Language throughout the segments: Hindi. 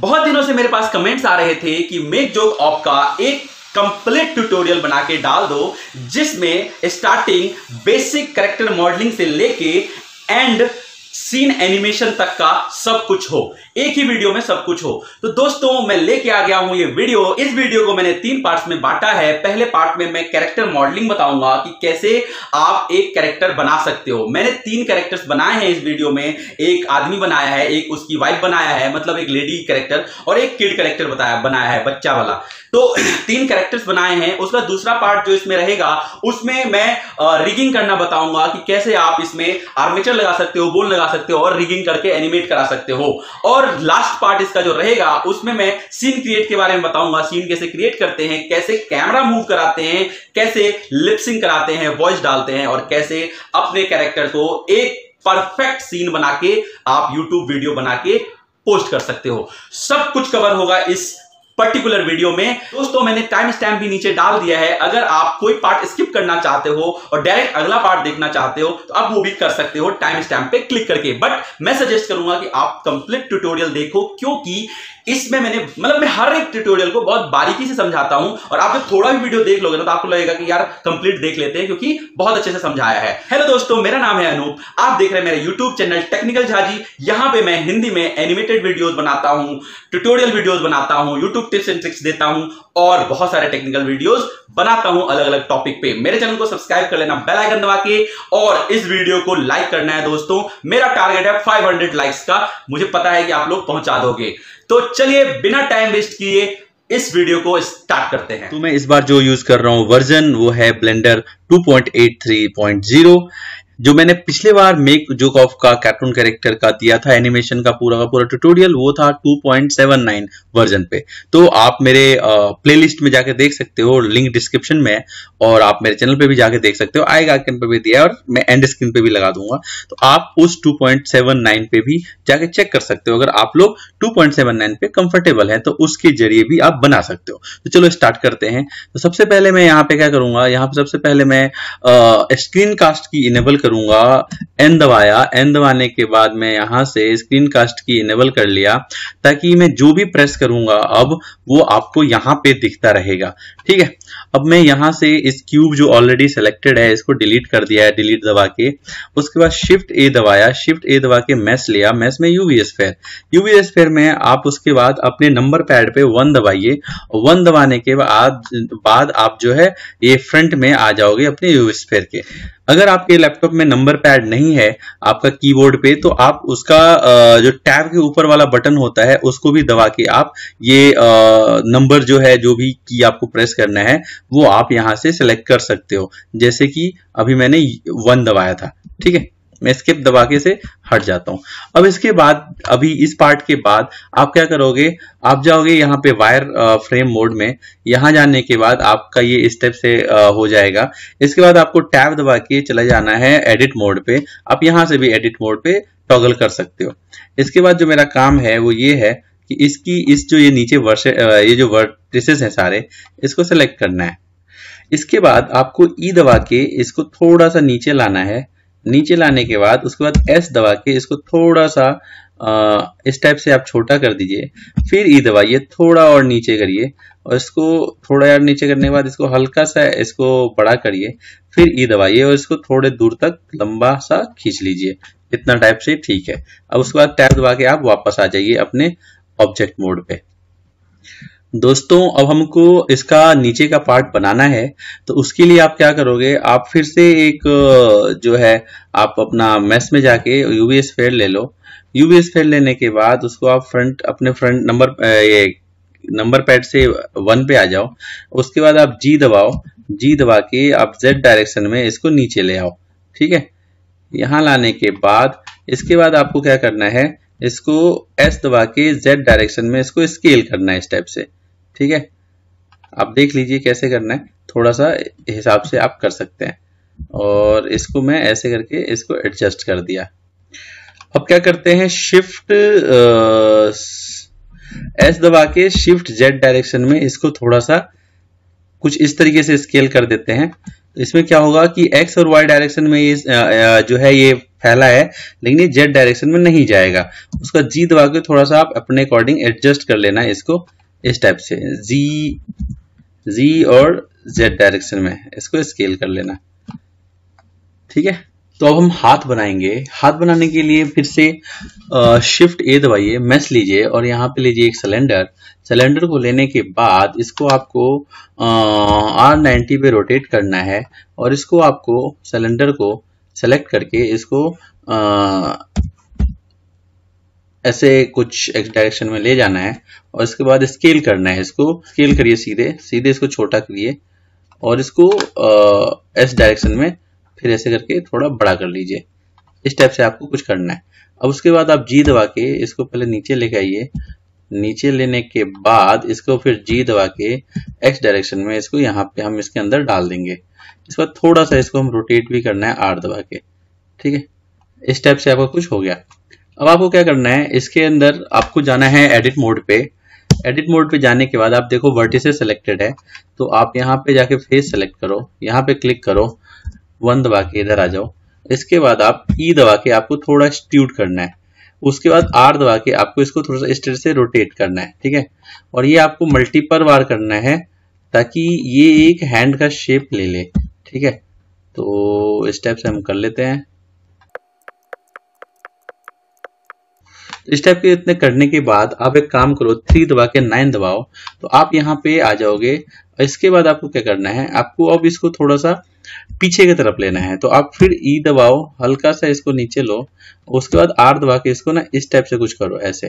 बहुत दिनों से मेरे पास कमेंट्स आ रहे थे कि मेक जोक ऑप का एक कंप्लीट ट्यूटोरियल बना के डाल दो जिसमें स्टार्टिंग बेसिक करेक्टर मॉडलिंग से लेके एंड सीन एनिमेशन तक का सब कुछ हो एक ही वीडियो में सब कुछ हो तो दोस्तों मैं लेके आ गया हूं ये वीडियो इस वीडियो को मैंने तीन पार्ट्स में बांटा है पहले पार्ट में मैं कैरेक्टर मॉडलिंग बताऊंगा कि कैसे आप एक कैरेक्टर बना सकते हो मैंने तीन कैरेक्टर्स बनाए हैं इस वीडियो में एक आदमी बनाया है एक उसकी वाइफ बनाया है मतलब एक लेडी कैरेक्टर और एक किड कैरेक्टर बताया बनाया है बच्चा वाला तो तीन कैरेक्टर्स बनाए हैं उसका दूसरा पार्ट जो इसमें रहेगा उसमें मैं रिगिंग करना बताऊंगा कि कैसे आप इसमें आर्मेचर लगा सकते हो बोल लगा करा सकते हो और रिगिंग करके एनिमेट करा सकते हो और लास्ट पार्ट इसका जो रहेगा उसमें मैं सीन क्रिएट के बारे में बताऊंगा सीन कैसे क्रिएट करते हैं कैसे कैमरा मूव कराते हैं कैसे लिपसिंग कराते हैं वॉइस डालते हैं और कैसे अपने कैरेक्टर को एक परफेक्ट सीन बना के आप यूट्यूब वीडियो बना के पोस्ट कर सकते हो सब कुछ कवर होगा इस पर्टिकुलर वीडियो में दोस्तों मैंने टाइम स्टैम्प भी नीचे डाल दिया है अगर आप कोई पार्ट स्किप करना चाहते हो और डायरेक्ट अगला पार्ट देखना चाहते हो तो आप वो भी कर सकते हो टाइम स्टैम्प पे क्लिक करके बट मैं सजेस्ट करूंगा कि आप कंप्लीट ट्यूटोरियल देखो क्योंकि इसमें मैंने मतलब मैं हर एक ट्यूटोरियल को बहुत बारीकी से समझाता हूं और आप थोड़ा भी वीडियो देख लोगे ना तो आपको लगेगा कि यार कंप्लीट देख लेते हैं क्योंकि बहुत अच्छे से समझाया है हेलो दोस्तों मेरा नाम है अनूप आप देख रहे हैं मेरे यूट्यूब चैनल टेक्निकल झाजी यहां पे मैं हिंदी में एनिमेटेड वीडियोज बनाता हूं ट्यूटोरियल वीडियोज बनाता हूं यूट्यूब टिप्स एंड ट्रिक्स देता हूं और बहुत सारे टेक्निकल वीडियोज बनाता हूं अलग अलग टॉपिक पे मेरे चैनल को सब्सक्राइब कर लेना बेल आइकन दबा के और इस वीडियो को लाइक करना है दोस्तों मेरा टारगेट है 500 लाइक्स का मुझे पता है कि आप लोग पहुंचा दोगे तो चलिए बिना टाइम वेस्ट किए इस वीडियो को स्टार्ट करते हैं तो मैं इस बार जो यूज कर रहा हूं वर्जन वो है ब्लेंडर 2.83.0 जो मैंने पिछले बार मेक जोक ऑफ का कार्टून कैरेक्टर का दिया था एनिमेशन का पूरा का पूरा ट्यूटोरियल वो था 2.79 वर्जन पे तो आप मेरे प्लेलिस्ट में जाके देख सकते हो लिंक डिस्क्रिप्शन में और आप मेरे चैनल पे भी जाके देख सकते हो आई आइकन पे भी दिया और मैं एंड स्क्रीन पे भी लगा दूंगा तो आप उस 2.79 पे भी जाके चेक कर सकते हो अगर आप लोग 2.79 पे कंफर्टेबल है तो उसके जरिए भी आप बना सकते हो तो चलो स्टार्ट करते हैं तो सबसे पहले मैं यहाँ पे क्या करूंगा यहाँ पे सबसे पहले मैं स्क्रीन कास्ट की इनेबल कर करूंगा एन दबाया एन दबाने के बाद मैं यहां से स्क्रीन कास्ट की इनेबल कर लिया ताकि मैं जो भी प्रेस करूंगा अब वो आपको यहां पे दिखता रहेगा ठीक है अब मैं यहां से इस क्यूब जो ऑलरेडी सिलेक्टेड है इसको डिलीट कर दिया है डिलीट दबा के उसके बाद शिफ्ट ए दबाया शिफ्ट ए दबा के मैस लिया मैस में यूवी स्पेयर यूवी स्पेयर में आप उसके बाद अपने नंबर पैड पे वन दबाइए वन दबाने के बाद आप जो है ये फ्रंट में आ जाओगे अपने यूवी स्पेयर के अगर आपके लैपटॉप में नंबर पैड नहीं है आपका कीबोर्ड पे तो आप उसका जो टैब के ऊपर वाला बटन होता है उसको भी दबा के आप ये नंबर जो है जो भी की आपको प्रेस करना है वो आप यहां से सेलेक्ट कर सकते हो जैसे कि अभी मैंने वन दबाया था ठीक है मैं स्किप दबा के से हट जाता हूं अब इसके बाद अभी इस पार्ट के बाद आप क्या करोगे आप जाओगे यहाँ पे वायर फ्रेम मोड में यहाँ जाने के बाद आपका ये स्टेप से हो जाएगा इसके बाद आपको टैब दबा के चला जाना है एडिट मोड पे आप यहां से भी एडिट मोड पे टॉगल कर सकते हो इसके बाद जो मेरा काम है वो ये है कि इसकी इस जो ये नीचे वर्ष ये जो वर्टिसेस है सारे इसको सेलेक्ट करना है इसके बाद आपको ई e दबा के इसको थोड़ा सा नीचे लाना है नीचे लाने के बाद उसके बाद एस दबा के इसको थोड़ा सा इस टाइप से आप छोटा कर दीजिए फिर ई e दबाइए थोड़ा और नीचे करिए और इसको थोड़ा और नीचे करने के बाद इसको हल्का सा इसको बड़ा करिए फिर ई e दबाइए और इसको थोड़े दूर तक लंबा सा खींच लीजिए इतना टाइप से ठीक है अब उसके बाद टैप दबा के आप वापस आ जाइए अपने ऑब्जेक्ट मोड पे दोस्तों अब हमको इसका नीचे का पार्ट बनाना है तो उसके लिए आप क्या करोगे आप फिर से एक जो है आप अपना मेस में जाके यूवीएस फेयर ले लो यूवीएस फेयर लेने के बाद उसको आप फ्रंट अपने फ्रंट नंबर ये नंबर पैड से वन पे आ जाओ उसके बाद आप जी दबाओ जी दबा के आप जेड डायरेक्शन में इसको नीचे ले आओ ठीक है यहाँ लाने के बाद इसके बाद आपको क्या करना है इसको एस दबा के जेड डायरेक्शन में इसको स्केल करना है इस टाइप से ठीक है आप देख लीजिए कैसे करना है थोड़ा सा हिसाब से आप कर सकते हैं और इसको मैं ऐसे करके इसको एडजस्ट कर दिया अब क्या करते हैं शिफ्ट एस दबा के शिफ्ट जेड डायरेक्शन में इसको थोड़ा सा कुछ इस तरीके से स्केल कर देते हैं इसमें क्या होगा कि एक्स और वाई डायरेक्शन में ये जो है ये फैला है लेकिन ये जेड डायरेक्शन में नहीं जाएगा उसका जी दबा के थोड़ा सा आप अपने अकॉर्डिंग एडजस्ट कर लेना इसको इस टाइप से जी जी और जेड डायरेक्शन में इसको स्केल कर लेना ठीक है तो अब हम हाथ बनाएंगे हाथ बनाने के लिए फिर से शिफ्ट ए दबाइए मैस लीजिए और यहाँ पे लीजिए एक सिलेंडर सिलेंडर को लेने के बाद इसको आपको आर नाइन्टी पे रोटेट करना है और इसको आपको सिलेंडर को सेलेक्ट करके इसको आ, ऐसे कुछ डायरेक्शन में ले जाना है और इसके बाद स्केल करना है इसको स्केल करिए सीधे सीधे इसको छोटा करिए और इसको एस डायरेक्शन में फिर ऐसे करके थोड़ा बड़ा कर लीजिए इस टाइप से आपको कुछ करना है अब उसके बाद आप जी दबा के इसको पहले नीचे लेके आइए नीचे लेने के बाद इसको फिर जी दबा के एक्स डायरेक्शन में इसको यहाँ पे हम इसके अंदर डाल देंगे इसके बाद थोड़ा सा इसको हम रोटेट भी करना है आर दबा के ठीक है इस टाइप से आपका कुछ हो गया अब आपको क्या करना है इसके अंदर आपको जाना है एडिट मोड पे एडिट मोड पे जाने के बाद आप देखो वर्टिस सिलेक्टेड है तो आप यहाँ पे जाके फेस सेलेक्ट करो यहाँ पे क्लिक करो वन दबा के इधर आ जाओ इसके बाद आप ई e दबा के आपको थोड़ा स्ट्यूट करना है उसके बाद आर दबा के आपको इसको थोड़ा सा इस तरह से रोटेट करना है ठीक है और ये आपको मल्टीपल बार करना है ताकि ये एक हैंड का शेप ले ले ठीक है तो स्टेप्स हम कर लेते हैं इस टाइप के इतने करने के बाद आप एक काम करो थ्री दबा के नाइन दबाओ तो आप यहाँ पे आ जाओगे इसके बाद आपको क्या करना है आपको अब इसको थोड़ा सा पीछे की तरफ लेना है तो आप फिर ई e दबाओ हल्का सा इसको नीचे लो उसके बाद आर दबा के इसको ना इस टाइप से कुछ करो ऐसे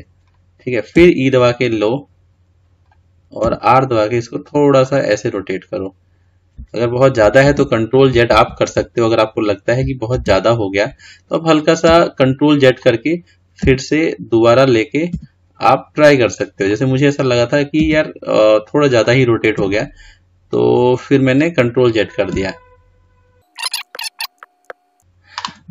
ठीक है फिर ई e दबा के लो और आर दबा के इसको थोड़ा सा ऐसे रोटेट करो अगर बहुत ज़्यादा है तो कंट्रोल जेट आप कर सकते हो अगर आपको लगता है कि बहुत ज़्यादा हो गया तो आप हल्का सा कंट्रोल जेट करके फिर से दोबारा लेके आप ट्राई कर सकते हो जैसे मुझे ऐसा लगा था कि यार थोड़ा ज़्यादा ही रोटेट हो गया तो फिर मैंने कंट्रोल जेट कर दिया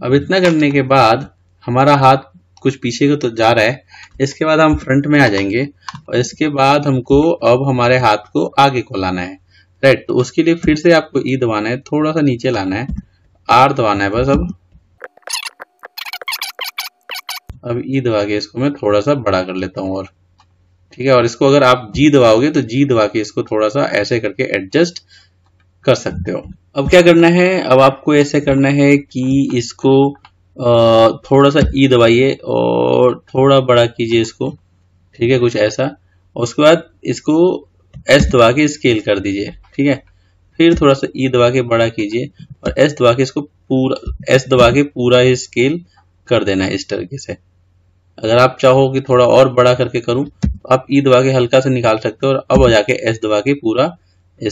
अब इतना करने के बाद हमारा हाथ कुछ पीछे को तो जा रहा है इसके बाद हम फ्रंट में आ जाएंगे और इसके बाद हमको अब हमारे हाथ को आगे को लाना है राइट तो उसके लिए फिर से आपको ई e दबाना है थोड़ा सा नीचे लाना है आर दबाना है बस अब अब ई दबा के इसको मैं थोड़ा सा बड़ा कर लेता हूँ और ठीक है और इसको अगर आप जी दबाओगे तो जी दबा के इसको थोड़ा सा ऐसे करके एडजस्ट कर सकते हो अब क्या करना है अब आपको ऐसे करना है कि इसको थोड़ा सा ई दबाइए और थोड़ा बड़ा कीजिए इसको ठीक है कुछ ऐसा और उसके बाद इसको एस दबा के स्केल कर दीजिए ठीक है फिर थोड़ा सा ई दबा के बड़ा कीजिए और एस दबा के इसको पूरा एस दबा के पूरा स्केल कर देना है इस तरीके से अगर आप चाहो कि थोड़ा और बड़ा करके करूं तो आप ई दबा के हल्का से निकाल सकते हो और अब जाके एस दबा के पूरा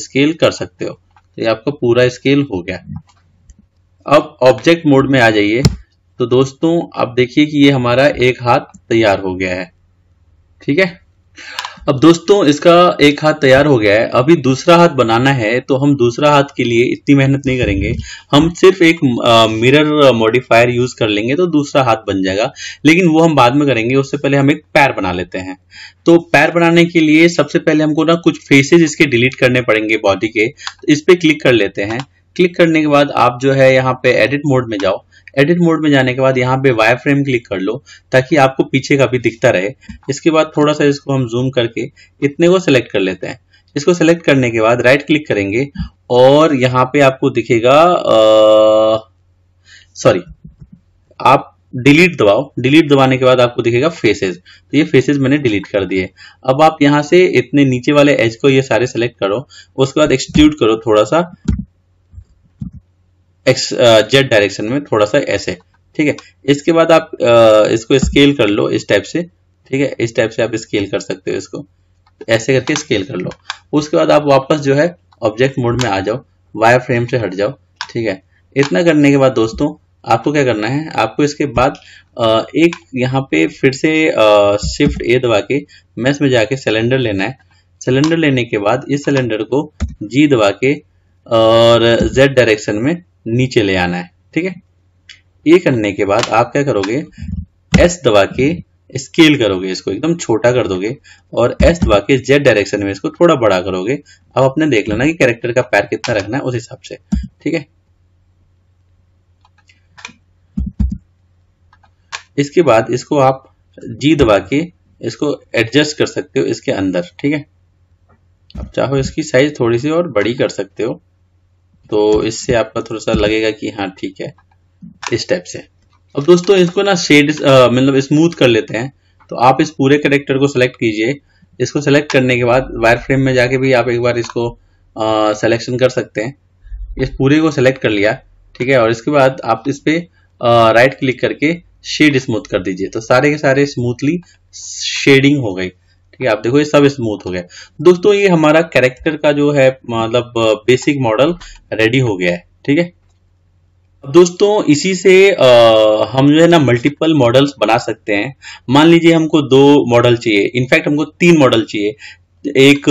स्केल कर सकते हो तो ये आपका पूरा स्केल हो गया अब ऑब्जेक्ट मोड में आ जाइए तो दोस्तों आप देखिए कि ये हमारा एक हाथ तैयार हो गया है ठीक है अब दोस्तों इसका एक हाथ तैयार हो गया है अभी दूसरा हाथ बनाना है तो हम दूसरा हाथ के लिए इतनी मेहनत नहीं करेंगे हम सिर्फ एक मिरर मॉडिफायर यूज कर लेंगे तो दूसरा हाथ बन जाएगा लेकिन वो हम बाद में करेंगे उससे पहले हम एक पैर बना लेते हैं तो पैर बनाने के लिए सबसे पहले हमको ना कुछ फेसेज इसके डिलीट करने पड़ेंगे बॉडी के तो इस पर क्लिक कर लेते हैं क्लिक करने के बाद आप जो है यहाँ पे एडिट मोड में जाओ एडिट मोड में जाने के बाद यहाँ पे वायर फ्रेम क्लिक कर लो ताकि आपको पीछे का भी दिखता रहे इसके बाद थोड़ा सा इसको हम जूम करके इतने को सिलेक्ट कर लेते हैं इसको सेलेक्ट करने के बाद राइट क्लिक करेंगे और यहाँ पे आपको दिखेगा सॉरी आप डिलीट दबाओ डिलीट दबाने के बाद आपको दिखेगा फेसेस तो ये फेसेस मैंने डिलीट कर दिए अब आप यहाँ से इतने नीचे वाले एज को ये सारे सेलेक्ट करो उसके बाद एक्सट्यूट करो थोड़ा सा एक्स जेड डायरेक्शन में थोड़ा सा ऐसे ठीक है इसके बाद आप uh, इसको स्केल कर लो इस टाइप से ठीक है इस टाइप से आप स्केल कर सकते हो इसको ऐसे करके स्केल कर लो उसके बाद आप वापस जो है ऑब्जेक्ट मोड में आ जाओ वायर फ्रेम से हट जाओ ठीक है इतना करने के बाद दोस्तों आपको क्या करना है आपको इसके बाद uh, एक यहाँ पे फिर से शिफ्ट uh, ए दबा के मैस में जाके सिलेंडर लेना है सिलेंडर लेने के बाद इस सिलेंडर को जी दबा के और जेड डायरेक्शन में नीचे ले आना है ठीक है ये करने के बाद आप क्या करोगे एस दबा के स्केल करोगे इसको एकदम छोटा कर दोगे और एस दबा के जेड डायरेक्शन में इसको थोड़ा बड़ा करोगे अब अपने देख लेना कि कैरेक्टर का पैर कितना रखना है उस हिसाब से ठीक है इसके बाद इसको आप जी दबा के इसको एडजस्ट कर सकते हो इसके अंदर ठीक है अब चाहो इसकी साइज थोड़ी सी और बड़ी कर सकते हो तो इससे आपका थोड़ा सा लगेगा कि हाँ ठीक है इस टाइप से अब दोस्तों इसको ना शेड मतलब स्मूथ कर लेते हैं तो आप इस पूरे करेक्टर को सिलेक्ट कीजिए इसको सेलेक्ट करने के बाद वायर फ्रेम में जाके भी आप एक बार इसको सिलेक्शन कर सकते हैं इस पूरे को सेलेक्ट कर लिया ठीक है और इसके बाद आप इस पर राइट क्लिक करके शेड स्मूथ कर दीजिए तो सारे के सारे स्मूथली शेडिंग हो गई ठीक है आप देखो ये सब स्मूथ हो गया दोस्तों ये हमारा कैरेक्टर का जो है मतलब बेसिक मॉडल रेडी हो गया है ठीक है दोस्तों इसी से आ, हम जो है ना मल्टीपल मॉडल्स बना सकते हैं मान लीजिए हमको दो मॉडल चाहिए इनफैक्ट हमको तीन मॉडल चाहिए एक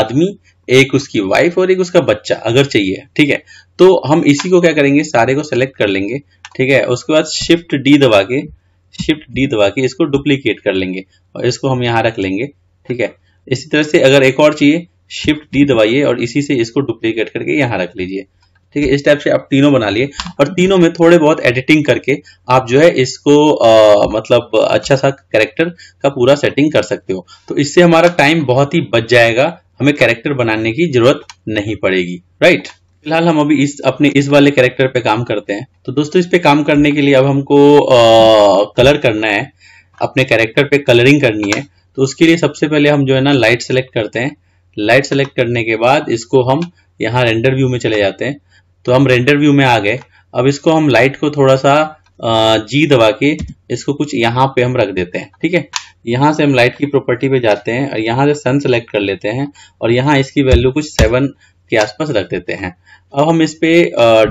आदमी एक उसकी वाइफ और एक उसका बच्चा अगर चाहिए ठीक है तो हम इसी को क्या करेंगे सारे को सेलेक्ट कर लेंगे ठीक है उसके बाद शिफ्ट डी दबा के शिफ्ट डी दबा के इसको डुप्लीकेट कर लेंगे और इसको हम यहाँ रख लेंगे ठीक है इसी तरह से अगर एक और चाहिए शिफ्ट डी दबाइए और इसी से इसको डुप्लीकेट करके यहाँ रख लीजिए ठीक है इस टाइप से आप तीनों बना लिए और तीनों में थोड़े बहुत एडिटिंग करके आप जो है इसको आ, मतलब अच्छा सा कैरेक्टर का पूरा सेटिंग कर सकते हो तो इससे हमारा टाइम बहुत ही बच जाएगा हमें कैरेक्टर बनाने की जरूरत नहीं पड़ेगी राइट फिलहाल हम अभी इस अपने इस वाले कैरेक्टर पे काम करते हैं तो दोस्तों इस पे काम करने के लिए अब हमको आ, कलर करना है अपने कैरेक्टर पे कलरिंग करनी है तो उसके लिए सबसे पहले हम जो है ना लाइट सेलेक्ट करते हैं लाइट सेलेक्ट करने के बाद इसको हम यहाँ रेंडर व्यू में चले जाते हैं तो हम रेंडर व्यू में आ गए अब इसको हम लाइट को थोड़ा सा जी दबा के इसको कुछ यहाँ पे हम रख देते हैं ठीक है यहाँ से हम लाइट की प्रॉपर्टी पे जाते हैं और यहाँ से सन सेलेक्ट कर लेते हैं और यहाँ इसकी वैल्यू कुछ सेवन के आसपास रख देते हैं अब हम इस पे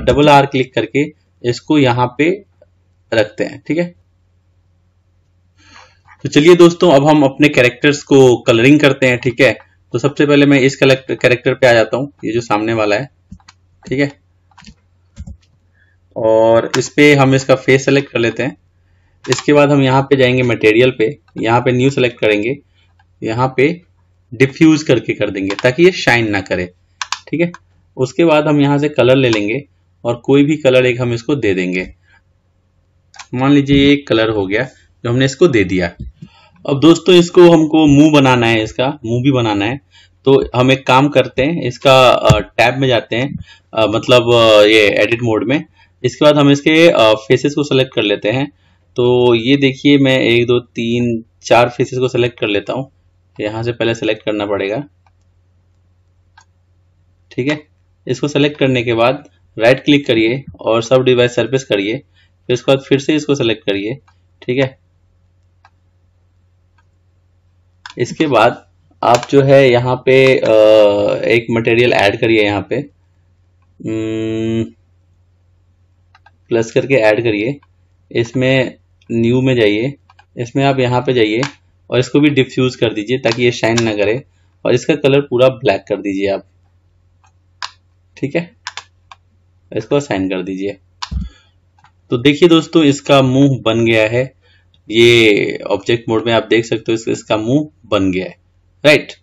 डबल आर क्लिक करके इसको यहाँ पे रखते हैं ठीक है तो चलिए दोस्तों अब हम अपने कैरेक्टर्स को कलरिंग करते हैं ठीक है तो सबसे पहले मैं इस कैरेक्टर पे आ जाता हूँ ये जो सामने वाला है ठीक है और इस पे हम इसका फेस सेलेक्ट कर लेते हैं इसके बाद हम यहाँ पे जाएंगे मटेरियल पे यहाँ पे न्यू सेलेक्ट करेंगे यहाँ पे डिफ्यूज करके कर देंगे ताकि ये शाइन ना करे ठीक है उसके बाद हम यहाँ से कलर ले लेंगे और कोई भी कलर एक हम इसको दे देंगे मान लीजिए ये एक कलर हो गया जो हमने इसको दे दिया अब दोस्तों इसको हमको मुंह बनाना है इसका मुंह भी बनाना है तो हम एक काम करते हैं इसका टैब में जाते हैं मतलब ये एडिट मोड में इसके बाद हम इसके फेसेस को सेलेक्ट कर लेते हैं तो ये देखिए मैं एक दो तीन चार फेसेस को सेलेक्ट कर लेता हूँ तो यहाँ से पहले सेलेक्ट करना पड़ेगा ठीक है इसको सेलेक्ट करने के बाद राइट क्लिक करिए और सब डिवाइस सर्विस करिए फिर उसके बाद फिर से इसको सेलेक्ट करिए ठीक है इसके बाद आप जो है यहाँ पे एक मटेरियल ऐड करिए यहाँ पे प्लस करके ऐड करिए इसमें न्यू में जाइए इसमें आप यहाँ पे जाइए और इसको भी डिफ्यूज़ कर दीजिए ताकि ये शाइन ना करे और इसका कलर पूरा ब्लैक कर दीजिए आप ठीक है इसको साइन कर दीजिए तो देखिए दोस्तों इसका मुंह बन गया है ये ऑब्जेक्ट मोड में आप देख सकते हो इसका मुंह बन गया है राइट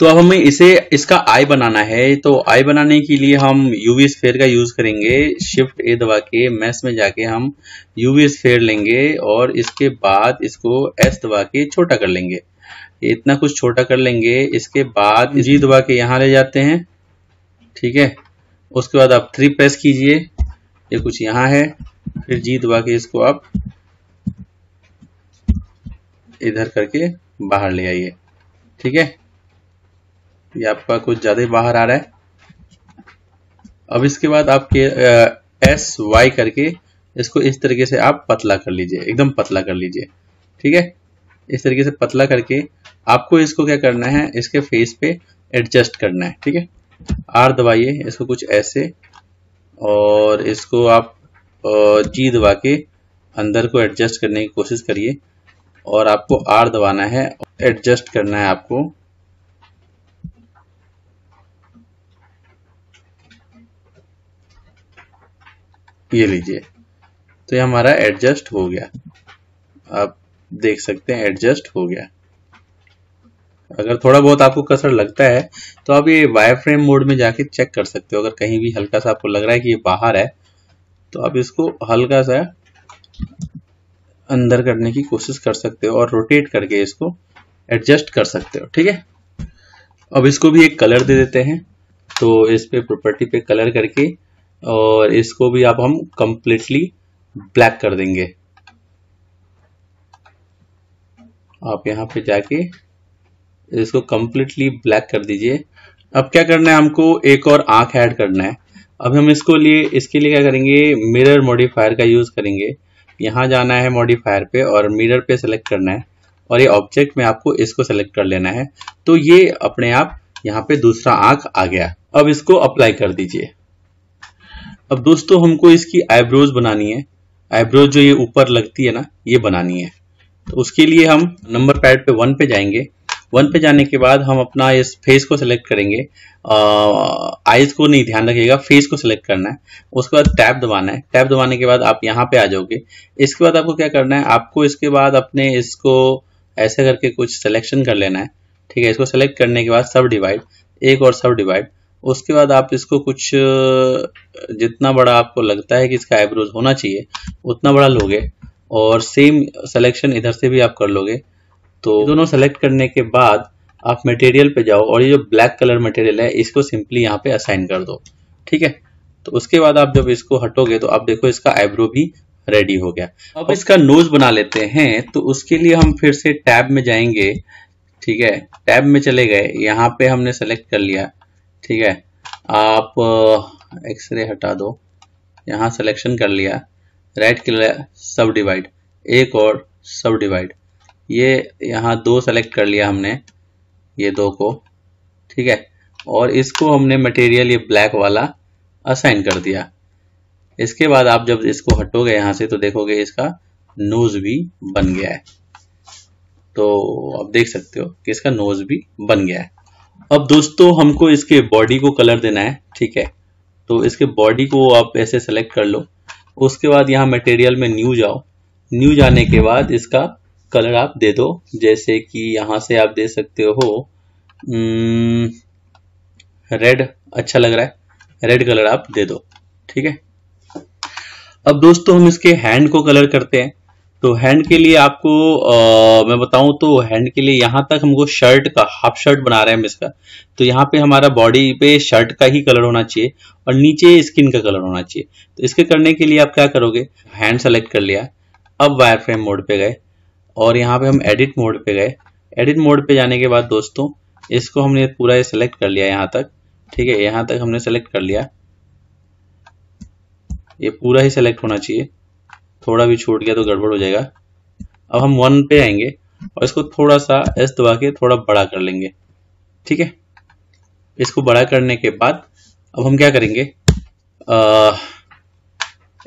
तो अब हमें इसे इसका आई बनाना है तो आई बनाने के लिए हम यूवी स्फेयर का यूज करेंगे शिफ्ट ए दबा के मैस में जाके हम यूवी स्फेयर लेंगे और इसके बाद इसको एस दबा के छोटा कर लेंगे इतना कुछ छोटा कर लेंगे इसके बाद जी दबा के यहाँ ले जाते हैं ठीक है उसके बाद आप थ्री प्रेस कीजिए ये कुछ यहाँ है फिर जी दबा के इसको आप इधर करके बाहर ले आइए ठीक है ये आपका कुछ ज़्यादा बाहर आ रहा है अब इसके बाद आपके एस वाई करके इसको इस तरीके से आप पतला कर लीजिए एकदम पतला कर लीजिए ठीक है इस तरीके से पतला करके आपको इसको क्या करना है इसके फेस पे एडजस्ट करना है ठीक है आर दबाइए इसको कुछ ऐसे और इसको आप जी दबा के अंदर को एडजस्ट करने की कोशिश करिए और आपको आर दबाना है एडजस्ट करना है आपको ये लीजिए तो ये हमारा एडजस्ट हो गया आप देख सकते हैं एडजस्ट हो गया अगर थोड़ा बहुत आपको कसर लगता है तो आप ये वायर फ्रेम मोड में जाके चेक कर सकते हो अगर कहीं भी हल्का सा आपको लग रहा है कि ये बाहर है तो आप इसको हल्का सा अंदर करने की कोशिश कर सकते हो और रोटेट करके इसको एडजस्ट कर सकते हो ठीक है अब इसको भी एक कलर दे देते हैं तो इस पे प्रॉपर्टी पे कलर करके और इसको भी आप हम कंप्लीटली ब्लैक कर देंगे आप यहां पे जाके इसको कम्प्लीटली ब्लैक कर दीजिए अब क्या करना है हमको एक और आंख ऐड करना है अब हम इसको लिए इसके लिए क्या करेंगे मिरर मॉडिफायर का यूज़ करेंगे यहाँ जाना है मॉडिफायर पे और मिरर पे सेलेक्ट करना है और ये ऑब्जेक्ट में आपको इसको सेलेक्ट कर लेना है तो ये अपने आप यहाँ पे दूसरा आंख आ गया अब इसको अप्लाई कर दीजिए अब दोस्तों हमको इसकी आईब्रोज बनानी है आईब्रोज जो ये ऊपर लगती है ना ये बनानी है तो उसके लिए हम नंबर पैड पे वन पे जाएंगे वन पे जाने के बाद हम अपना इस फेस को सिलेक्ट करेंगे आइज को नहीं ध्यान रखिएगा फेस को सिलेक्ट करना है उसके बाद टैब दबाना है टैब दबाने के बाद आप यहाँ पे आ जाओगे इसके बाद आपको क्या करना है आपको इसके बाद अपने इसको ऐसे करके कुछ सिलेक्शन कर लेना है ठीक है इसको सेलेक्ट करने के बाद सब डिवाइड एक और सब डिवाइड उसके बाद आप इसको कुछ जितना बड़ा आपको लगता है कि इसका आईब्रोज होना चाहिए उतना बड़ा लोगे और सेम सिलेक्शन इधर से भी आप कर लोगे तो दोनों सेलेक्ट करने के बाद आप मटेरियल पे जाओ और ये जो ब्लैक कलर मटेरियल है इसको सिंपली यहाँ पे असाइन कर दो ठीक है तो उसके बाद आप जब इसको हटोगे तो आप देखो इसका आईब्रो भी रेडी हो गया अब इसका नोज बना लेते हैं तो उसके लिए हम फिर से टैब में जाएंगे ठीक है टैब में चले गए यहाँ पे हमने सेलेक्ट कर लिया ठीक है आप एक्सरे हटा दो यहाँ सिलेक्शन कर लिया राइट क्लियर सब डिवाइड एक और सब डिवाइड ये यहाँ दो सेलेक्ट कर लिया हमने ये दो को ठीक है और इसको हमने मटेरियल ये ब्लैक वाला असाइन कर दिया इसके बाद आप जब इसको हटोगे यहाँ से तो देखोगे इसका नोज भी बन गया है तो आप देख सकते हो कि इसका नोज भी बन गया है अब दोस्तों हमको इसके बॉडी को कलर देना है ठीक है तो इसके बॉडी को आप ऐसे सेलेक्ट कर लो उसके बाद यहाँ मटेरियल में न्यू जाओ न्यू जाने के बाद इसका कलर आप दे दो जैसे कि यहाँ से आप दे सकते हो रेड अच्छा लग रहा है रेड कलर आप दे दो ठीक है अब दोस्तों हम इसके हैंड को कलर करते हैं तो हैंड के लिए आपको आ, मैं बताऊं तो हैंड के लिए यहां तक हमको शर्ट का हाफ शर्ट बना रहे हैं हम इसका तो यहाँ पे हमारा बॉडी पे शर्ट का ही कलर होना चाहिए और नीचे स्किन का कलर होना चाहिए तो इसके करने के लिए आप क्या करोगे हैंड सेलेक्ट कर लिया अब वायर फ्रेम मोड पे गए और यहाँ पे हम एडिट मोड पे गए एडिट मोड पे जाने के बाद दोस्तों इसको हमने पूरा ये सेलेक्ट कर लिया यहाँ तक ठीक है यहाँ तक हमने सेलेक्ट कर लिया ये पूरा ही सेलेक्ट होना चाहिए थोड़ा भी छूट गया तो गड़बड़ हो जाएगा अब हम वन पे आएंगे और इसको थोड़ा सा एस दबा के थोड़ा बड़ा कर लेंगे ठीक है इसको बड़ा करने के बाद अब हम क्या करेंगे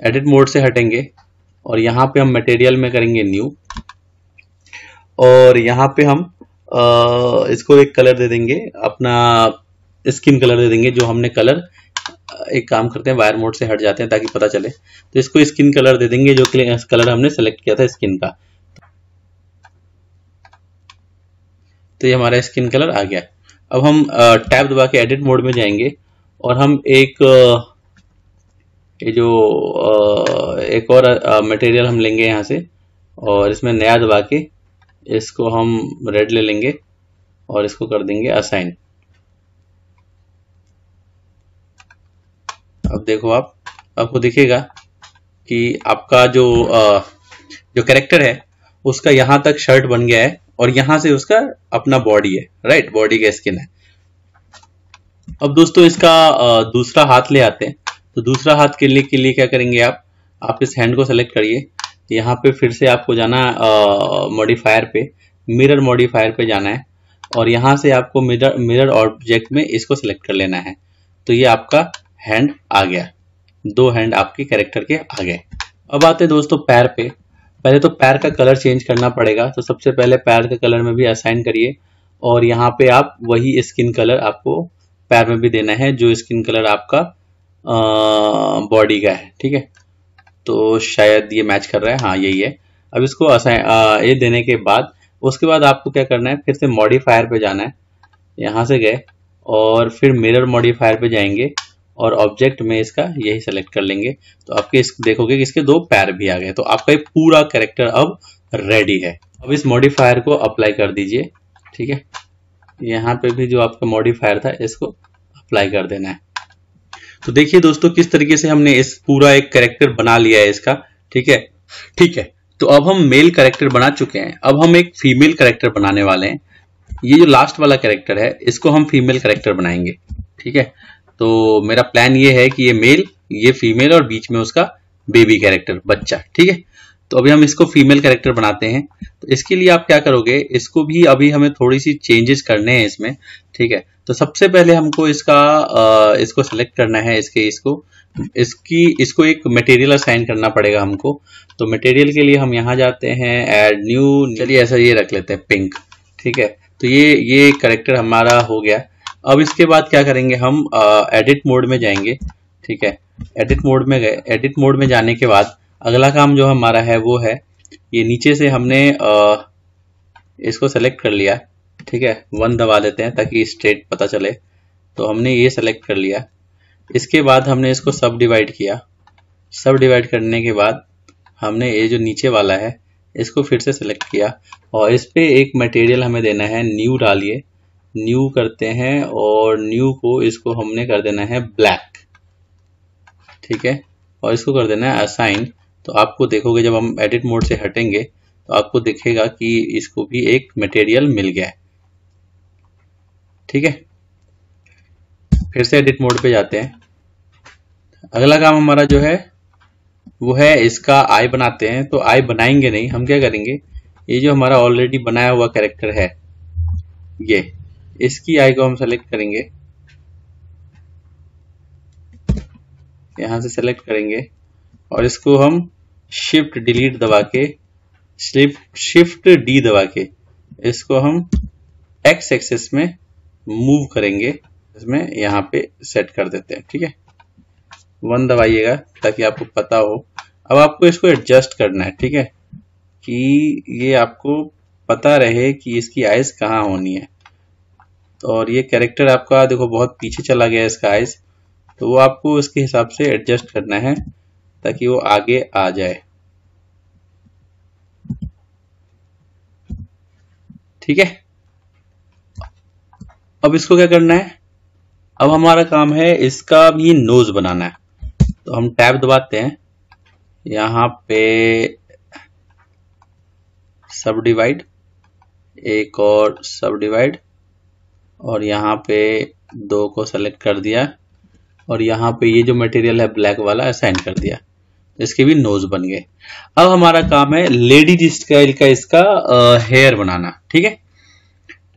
एडिट मोड से हटेंगे और यहाँ पे हम मटेरियल में करेंगे न्यू और यहाँ पे हम आ, इसको एक कलर दे देंगे अपना स्किन कलर दे देंगे जो हमने कलर एक काम करते हैं वायर मोड से हट जाते हैं ताकि पता चले तो इसको स्किन कलर दे देंगे जो कलर हमने सेलेक्ट किया था स्किन का तो ये हमारा स्किन कलर आ गया अब हम टैब दबा के एडिट मोड में जाएंगे और हम एक ये जो एक और मटेरियल हम लेंगे यहाँ से और इसमें नया दबा के इसको हम रेड ले लेंगे और इसको कर देंगे असाइन अब देखो आप आपको दिखेगा कि आपका जो आ, जो कैरेक्टर है उसका यहां तक शर्ट बन गया है और यहां से उसका अपना बॉडी है राइट बॉडी का स्किन है अब दोस्तों इसका आ, दूसरा हाथ ले आते हैं तो दूसरा हाथ के लिए के लिए क्या करेंगे आप आप इस हैंड को सेलेक्ट करिए यहाँ पे फिर से आपको जाना मॉडिफायर पे मिरर मॉडिफायर पे जाना है और यहाँ से आपको मिरर मिरर ऑब्जेक्ट में इसको सिलेक्ट कर लेना है तो ये आपका हैंड आ गया दो हैंड आपके कैरेक्टर के आ गए अब आते हैं दोस्तों पैर पे पहले तो पैर का कलर चेंज करना पड़ेगा तो सबसे पहले पैर के कलर में भी असाइन करिए और यहाँ पे आप वही स्किन कलर आपको पैर में भी देना है जो स्किन कलर आपका बॉडी का है ठीक है तो शायद ये मैच कर रहा है हाँ यही है अब इसको असाइन ये देने के बाद उसके बाद आपको क्या करना है फिर से मॉडिफायर पे जाना है यहाँ से गए और फिर मिरर मॉडिफायर पे जाएंगे और ऑब्जेक्ट में इसका यही सेलेक्ट कर लेंगे तो आपके इस देखोगे कि इसके दो पैर भी आ गए तो आपका ये पूरा कैरेक्टर अब रेडी है अब इस मॉडिफायर को अप्लाई कर दीजिए ठीक है यहाँ पे भी जो आपका मॉडिफायर था इसको अप्लाई कर देना है तो देखिए दोस्तों किस तरीके से हमने इस पूरा एक करेक्टर बना लिया है इसका ठीक है ठीक है तो अब हम मेल करेक्टर बना चुके हैं अब हम एक फीमेल करेक्टर बनाने वाले हैं ये जो लास्ट वाला करेक्टर है इसको हम फीमेल करेक्टर बनाएंगे ठीक है तो मेरा प्लान ये है कि ये मेल ये फीमेल और बीच में उसका बेबी कैरेक्टर बच्चा ठीक है तो अभी हम इसको फीमेल कैरेक्टर बनाते हैं तो इसके लिए आप क्या करोगे इसको भी अभी हमें थोड़ी सी चेंजेस करने हैं इसमें ठीक है तो सबसे पहले हमको इसका आ, इसको सेलेक्ट करना है इसके इसको इसकी इसको एक मटेरियल असाइन करना पड़ेगा हमको तो मटेरियल के लिए हम यहाँ जाते हैं एड न्यू चलिए ऐसा ये रख लेते हैं पिंक ठीक है तो ये ये करेक्टर हमारा हो गया अब इसके बाद क्या करेंगे हम एडिट मोड में जाएंगे ठीक है एडिट मोड में गए एडिट मोड में जाने के बाद अगला काम जो हमारा है वो है ये नीचे से हमने इसको सेलेक्ट कर लिया ठीक है वन दबा देते हैं ताकि स्ट्रेट पता चले तो हमने ये सेलेक्ट कर लिया इसके बाद हमने इसको सब डिवाइड किया सब डिवाइड करने के बाद हमने ये जो नीचे वाला है इसको फिर से सेलेक्ट किया और इस पर एक मटेरियल हमें देना है न्यू डालिए न्यू करते हैं और न्यू को इसको हमने कर देना है ब्लैक ठीक है और इसको कर देना है असाइन तो आपको देखोगे जब हम एडिट मोड से हटेंगे तो आपको दिखेगा कि इसको भी एक मटेरियल मिल गया है ठीक है फिर से एडिट मोड पे जाते हैं अगला काम हमारा जो है वो है इसका आई बनाते हैं तो आई बनाएंगे नहीं हम क्या करेंगे ये जो हमारा ऑलरेडी बनाया हुआ कैरेक्टर है ये इसकी आई को हम सेलेक्ट करेंगे यहां से सेलेक्ट करेंगे और इसको हम शिफ्ट डिलीट दबा के शिफ्ट डी दबा के इसको हम एक्स एक्सेस में मूव करेंगे इसमें यहाँ पे सेट कर देते हैं ठीक है वन दबाइएगा ताकि आपको पता हो अब आपको इसको एडजस्ट करना है ठीक है कि ये आपको पता रहे कि इसकी आइज कहाँ होनी है और ये कैरेक्टर आपका देखो बहुत पीछे चला गया है इसका आइज तो वो आपको इसके हिसाब से एडजस्ट करना है ताकि वो आगे आ जाए ठीक है अब इसको क्या करना है अब हमारा काम है इसका भी नोज बनाना है तो हम टैब दबाते हैं यहां पे सब डिवाइड एक और सब डिवाइड और यहां पे दो को सेलेक्ट कर दिया और यहां पे ये जो मटेरियल है ब्लैक वाला असाइन कर दिया इसके भी नोज बन गए अब हमारा काम है लेडीज स्टाइल का इसका हेयर बनाना ठीक है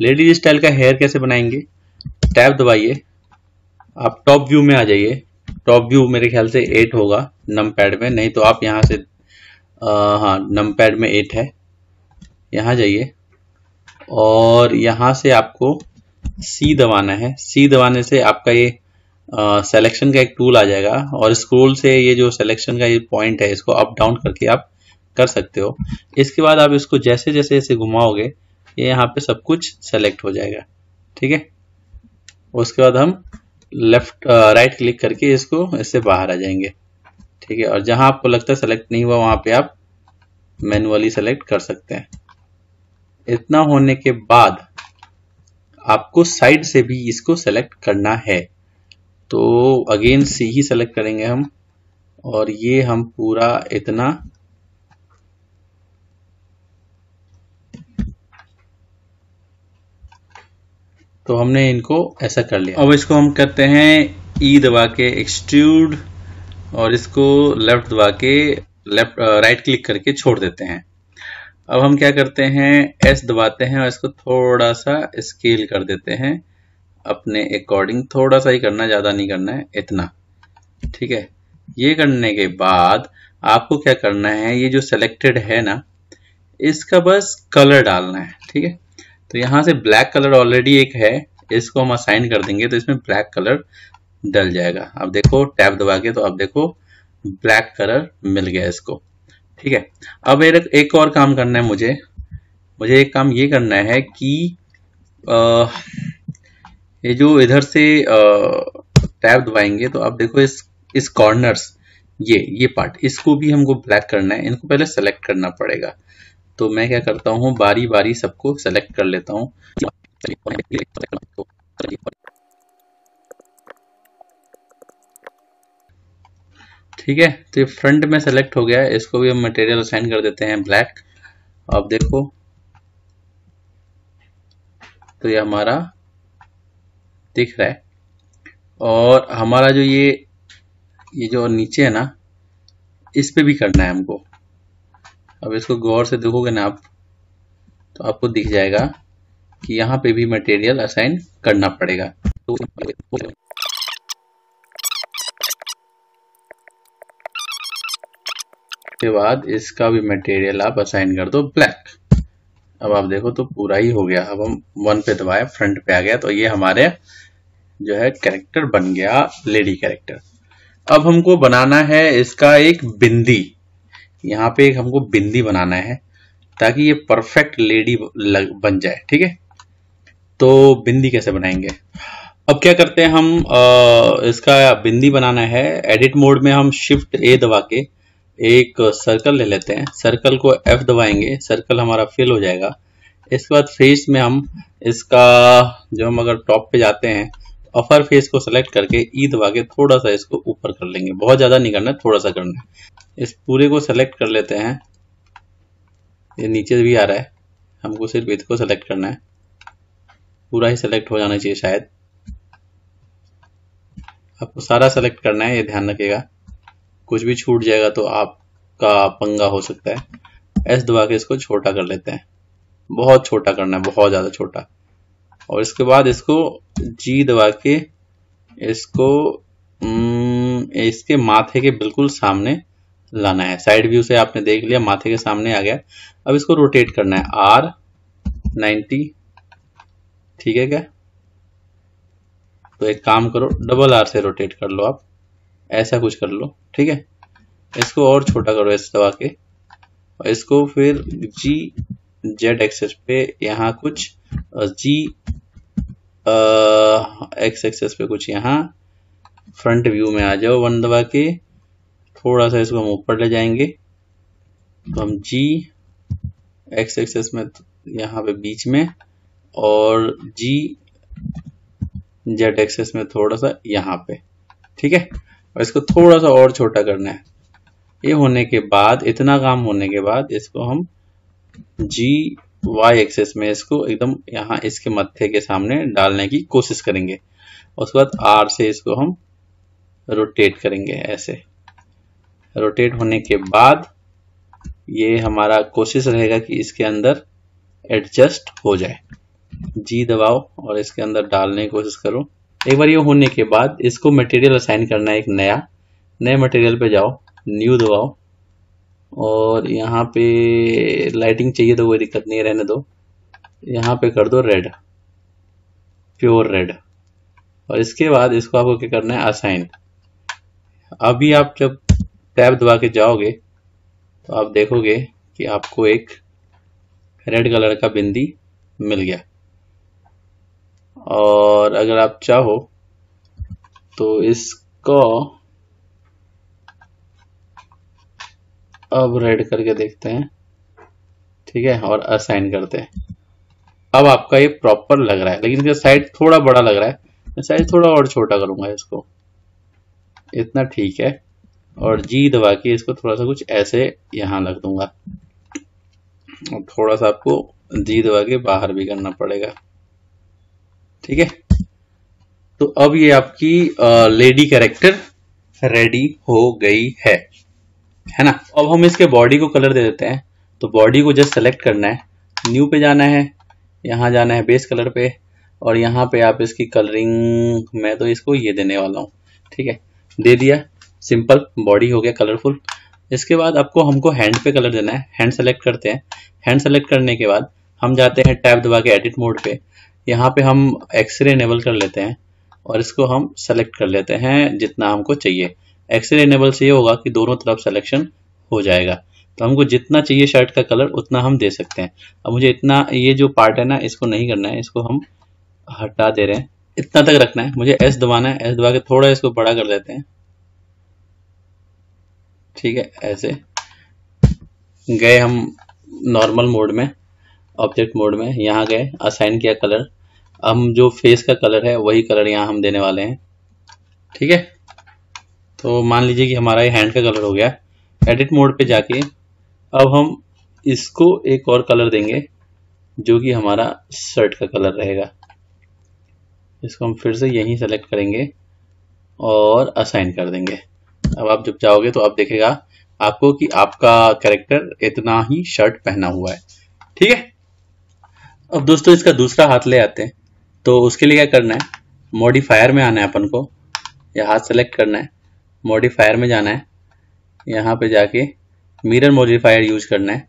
लेडीज स्टाइल का हेयर कैसे बनाएंगे टैब दबाइए आप टॉप व्यू में आ जाइए टॉप व्यू मेरे ख्याल से एट होगा नम पैड में नहीं तो आप यहां से हाँ नम पैड में एट है यहां जाइए और यहां से आपको सी दबाना है सी दबाने से आपका ये सेलेक्शन का एक टूल आ जाएगा और स्क्रोल से ये जो सेलेक्शन का ये पॉइंट है इसको अप डाउन करके आप कर सकते हो इसके बाद आप इसको जैसे जैसे इसे घुमाओगे ये यहाँ पे सब कुछ सेलेक्ट हो जाएगा ठीक है उसके बाद हम लेफ्ट राइट क्लिक करके इसको इससे बाहर आ जाएंगे ठीक है और जहाँ आपको लगता है सेलेक्ट नहीं हुआ वहाँ पे आप मैनुअली सेलेक्ट कर सकते हैं इतना होने के बाद आपको साइड से भी इसको सेलेक्ट करना है तो अगेन सी ही सेलेक्ट करेंगे हम और ये हम पूरा इतना तो हमने इनको ऐसा कर लिया अब इसको हम करते हैं ई e दबा के एक्सट्रूड और इसको लेफ्ट दबा के लेफ्ट राइट क्लिक करके छोड़ देते हैं अब हम क्या करते हैं एस दबाते हैं और इसको थोड़ा सा स्केल कर देते हैं अपने अकॉर्डिंग थोड़ा सा ही करना ज़्यादा नहीं करना है इतना ठीक है ये करने के बाद आपको क्या करना है ये जो सेलेक्टेड है ना इसका बस कलर डालना है ठीक है तो यहां से ब्लैक कलर ऑलरेडी एक है इसको हम असाइन कर देंगे तो इसमें ब्लैक कलर डल जाएगा अब देखो टैब दबा के तो अब देखो ब्लैक कलर मिल गया इसको ठीक है अब एक और काम करना है मुझे मुझे एक काम ये करना है कि आ, ये जो इधर से टैब दबाएंगे तो आप देखो इस इस कॉर्नर्स ये ये पार्ट इसको भी हमको ब्लैक करना है इनको पहले सेलेक्ट करना पड़ेगा तो मैं क्या करता हूँ बारी बारी सबको सेलेक्ट कर लेता हूँ ठीक है तो ये फ्रंट में सेलेक्ट हो गया है इसको भी हम मटेरियल असाइन कर देते हैं ब्लैक आप देखो तो ये हमारा दिख रहा है और हमारा जो ये ये जो नीचे है ना इस पे भी करना है हमको अब इसको गौर से देखोगे ना आप तो आपको दिख जाएगा कि यहाँ पे भी मटेरियल असाइन करना पड़ेगा तो के बाद इसका भी मटेरियल आप असाइन कर दो ब्लैक अब आप देखो तो पूरा ही हो गया अब हम वन पे दबाए फ्रंट पे आ गया तो ये हमारे जो है कैरेक्टर बन गया लेडी कैरेक्टर अब हमको बनाना है इसका एक बिंदी यहाँ पे एक हमको बिंदी बनाना है ताकि ये परफेक्ट लेडी बन जाए ठीक है तो बिंदी कैसे बनाएंगे अब क्या करते हैं हम आ, इसका बिंदी बनाना है एडिट मोड में हम शिफ्ट ए दबा के एक सर्कल ले लेते हैं सर्कल को एफ दबाएंगे सर्कल हमारा फिल हो जाएगा इसके बाद फेस में हम इसका जो हम अगर टॉप पे जाते हैं अपर तो फेस को सिलेक्ट करके ई e दबा के थोड़ा सा इसको ऊपर कर लेंगे बहुत ज़्यादा नहीं करना है थोड़ा सा करना है इस पूरे को सेलेक्ट कर लेते हैं ये नीचे भी आ रहा है हमको सिर्फ इसको सेलेक्ट करना है पूरा ही सेलेक्ट हो जाना चाहिए शायद आपको सारा सेलेक्ट करना है ये ध्यान रखिएगा कुछ भी छूट जाएगा तो आपका पंगा हो सकता है एस दबा के इसको छोटा कर लेते हैं बहुत छोटा करना है बहुत ज़्यादा छोटा और इसके बाद इसको जी दबा के इसको हम्म, इसके माथे के बिल्कुल सामने लाना है साइड व्यू से आपने देख लिया माथे के सामने आ गया अब इसको रोटेट करना है आर 90 ठीक है क्या तो एक काम करो डबल आर से रोटेट कर लो आप ऐसा कुछ कर लो ठीक है इसको और छोटा करो ऐसे दबा के और इसको फिर जी जेड एक्सेस पे यहाँ कुछ जी एक्स एक्सेस पे कुछ यहाँ फ्रंट व्यू में आ जाओ वन दबा के थोड़ा सा इसको हम ऊपर ले जाएंगे तो हम जी एक्स एक्सेस में तो यहाँ पे बीच में और जी जेड एक्सेस में थोड़ा सा यहाँ पे ठीक है और इसको थोड़ा सा और छोटा करना है ये होने के बाद इतना काम होने के बाद इसको हम जी वाई एक्सेस में इसको एकदम यहाँ इसके मत्थे के सामने डालने की कोशिश करेंगे उसके बाद आर से इसको हम रोटेट करेंगे ऐसे रोटेट होने के बाद ये हमारा कोशिश रहेगा कि इसके अंदर एडजस्ट हो जाए जी दबाओ और इसके अंदर डालने की कोशिश करो एक बार ये होने के बाद इसको मटेरियल असाइन करना है एक नया नए मटेरियल पे जाओ न्यू दबाओ और यहाँ पे लाइटिंग चाहिए तो कोई दिक्कत नहीं रहने दो यहाँ पे कर दो रेड प्योर रेड और इसके बाद इसको आपको क्या करना है असाइन अभी आप जब टैब दबा के जाओगे तो आप देखोगे कि आपको एक रेड कलर का बिंदी मिल गया और अगर आप चाहो तो इसको अब रेड करके देखते हैं ठीक है और असाइन करते हैं अब आपका ये प्रॉपर लग रहा है लेकिन इसका साइज थोड़ा बड़ा लग रहा है मैं साइज थोड़ा और छोटा करूंगा इसको इतना ठीक है और जी दबा के इसको थोड़ा सा कुछ ऐसे यहां लग दूंगा और थोड़ा सा आपको जी दबा के बाहर भी करना पड़ेगा ठीक है तो अब ये आपकी लेडी कैरेक्टर रेडी हो गई है है ना अब हम इसके बॉडी को कलर दे देते हैं तो बॉडी को जस्ट सेलेक्ट करना है न्यू पे जाना है यहाँ जाना है बेस कलर पे और यहाँ पे आप इसकी कलरिंग मैं तो इसको ये देने वाला हूँ ठीक है दे दिया सिंपल बॉडी हो गया कलरफुल इसके बाद आपको हमको हैंड पे कलर देना है हैंड सेलेक्ट करते हैं हैंड सेलेक्ट करने के बाद हम जाते हैं टैब दबा के एडिट मोड पे यहाँ पे हम एक्सरे इनेबल कर लेते हैं और इसको हम सेलेक्ट कर लेते हैं जितना हमको चाहिए एक्सरे इनेबल से ये होगा कि दोनों तरफ सेलेक्शन हो जाएगा तो हमको जितना चाहिए शर्ट का कलर उतना हम दे सकते हैं अब मुझे इतना ये जो पार्ट है ना इसको नहीं करना है इसको हम हटा दे रहे हैं इतना तक रखना है मुझे एस दबाना है एस दबा के थोड़ा इसको बड़ा कर देते हैं ठीक है ऐसे गए हम नॉर्मल मोड में ऑब्जेक्ट मोड में यहाँ गए असाइन किया कलर हम जो फेस का कलर है वही कलर यहाँ हम देने वाले हैं ठीक है तो मान लीजिए कि हमारा ये हैंड का कलर हो गया एडिट मोड पे जाके अब हम इसको एक और कलर देंगे जो कि हमारा शर्ट का कलर रहेगा इसको हम फिर से यहीं सेलेक्ट करेंगे और असाइन कर देंगे अब आप जब जाओगे तो आप देखेगा आपको कि आपका कैरेक्टर इतना ही शर्ट पहना हुआ है ठीक है अब दोस्तों इसका दूसरा हाथ ले आते हैं तो उसके लिए क्या करना है मॉडिफायर में आना है अपन को या हाथ सेलेक्ट करना है मॉडिफायर में जाना है यहाँ पे जाके मिरर मॉडिफायर यूज करना है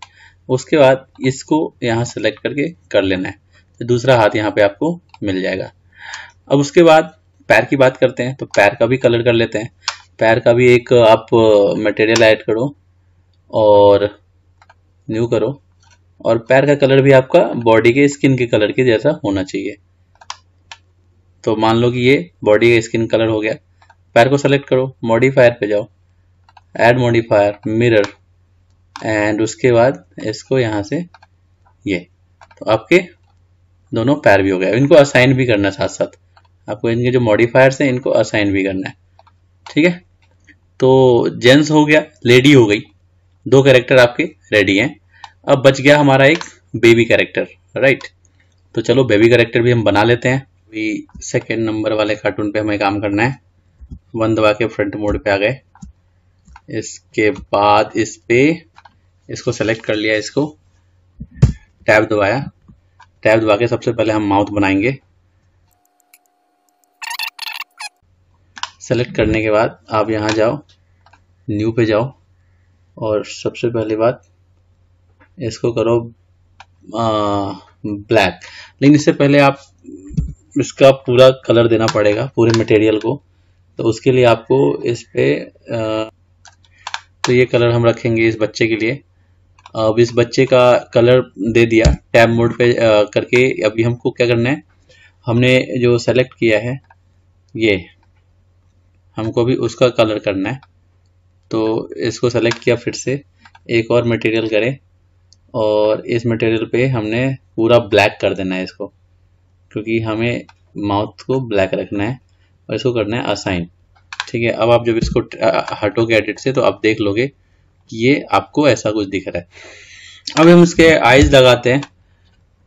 उसके बाद इसको यहाँ सेलेक्ट करके कर लेना है तो दूसरा हाथ यहाँ पे आपको मिल जाएगा अब उसके बाद पैर की बात करते हैं तो पैर का भी कलर कर लेते हैं पैर का भी एक आप मटेरियल ऐड करो और न्यू करो और पैर का कलर भी आपका बॉडी के स्किन के कलर के जैसा होना चाहिए तो मान लो कि ये बॉडी का स्किन कलर हो गया पैर को सेलेक्ट करो मॉडिफायर पे जाओ ऐड मॉडिफायर मिरर एंड उसके बाद इसको यहाँ से ये तो आपके दोनों पैर भी हो गए इनको असाइन भी करना साथ साथ आपको इनके जो मॉडिफायर्स हैं इनको असाइन भी करना है ठीक है तो जेंट्स हो गया लेडी हो गई दो कैरेक्टर आपके रेडी हैं अब बच गया हमारा एक बेबी कैरेक्टर राइट तो चलो बेबी कैरेक्टर भी हम बना लेते हैं अभी सेकेंड नंबर वाले कार्टून पे हमें काम करना है वन दबा के फ्रंट मोड पे आ गए इसके बाद इस पे इसको सेलेक्ट कर लिया इसको टैब दबाया टैब दबा के सबसे पहले हम माउथ बनाएंगे सेलेक्ट करने के बाद आप यहाँ जाओ न्यू पे जाओ और सबसे पहली बात इसको करो ब्लैक लेकिन इससे पहले आप इसका पूरा कलर देना पड़ेगा पूरे मटेरियल को तो उसके लिए आपको इस पे आ, तो ये कलर हम रखेंगे इस बच्चे के लिए अब इस बच्चे का कलर दे दिया टैब मोड पे आ, करके अभी हमको क्या करना है हमने जो सेलेक्ट किया है ये हमको भी उसका कलर करना है तो इसको सेलेक्ट किया फिर से एक और मटेरियल करें और इस मटेरियल पे हमने पूरा ब्लैक कर देना है इसको क्योंकि हमें माउथ को ब्लैक रखना है और इसको करना है असाइन ठीक है अब आप जब इसको हटोगे एडिट से तो आप देख लोगे कि ये आपको ऐसा कुछ दिख रहा है अब हम इसके आइज लगाते हैं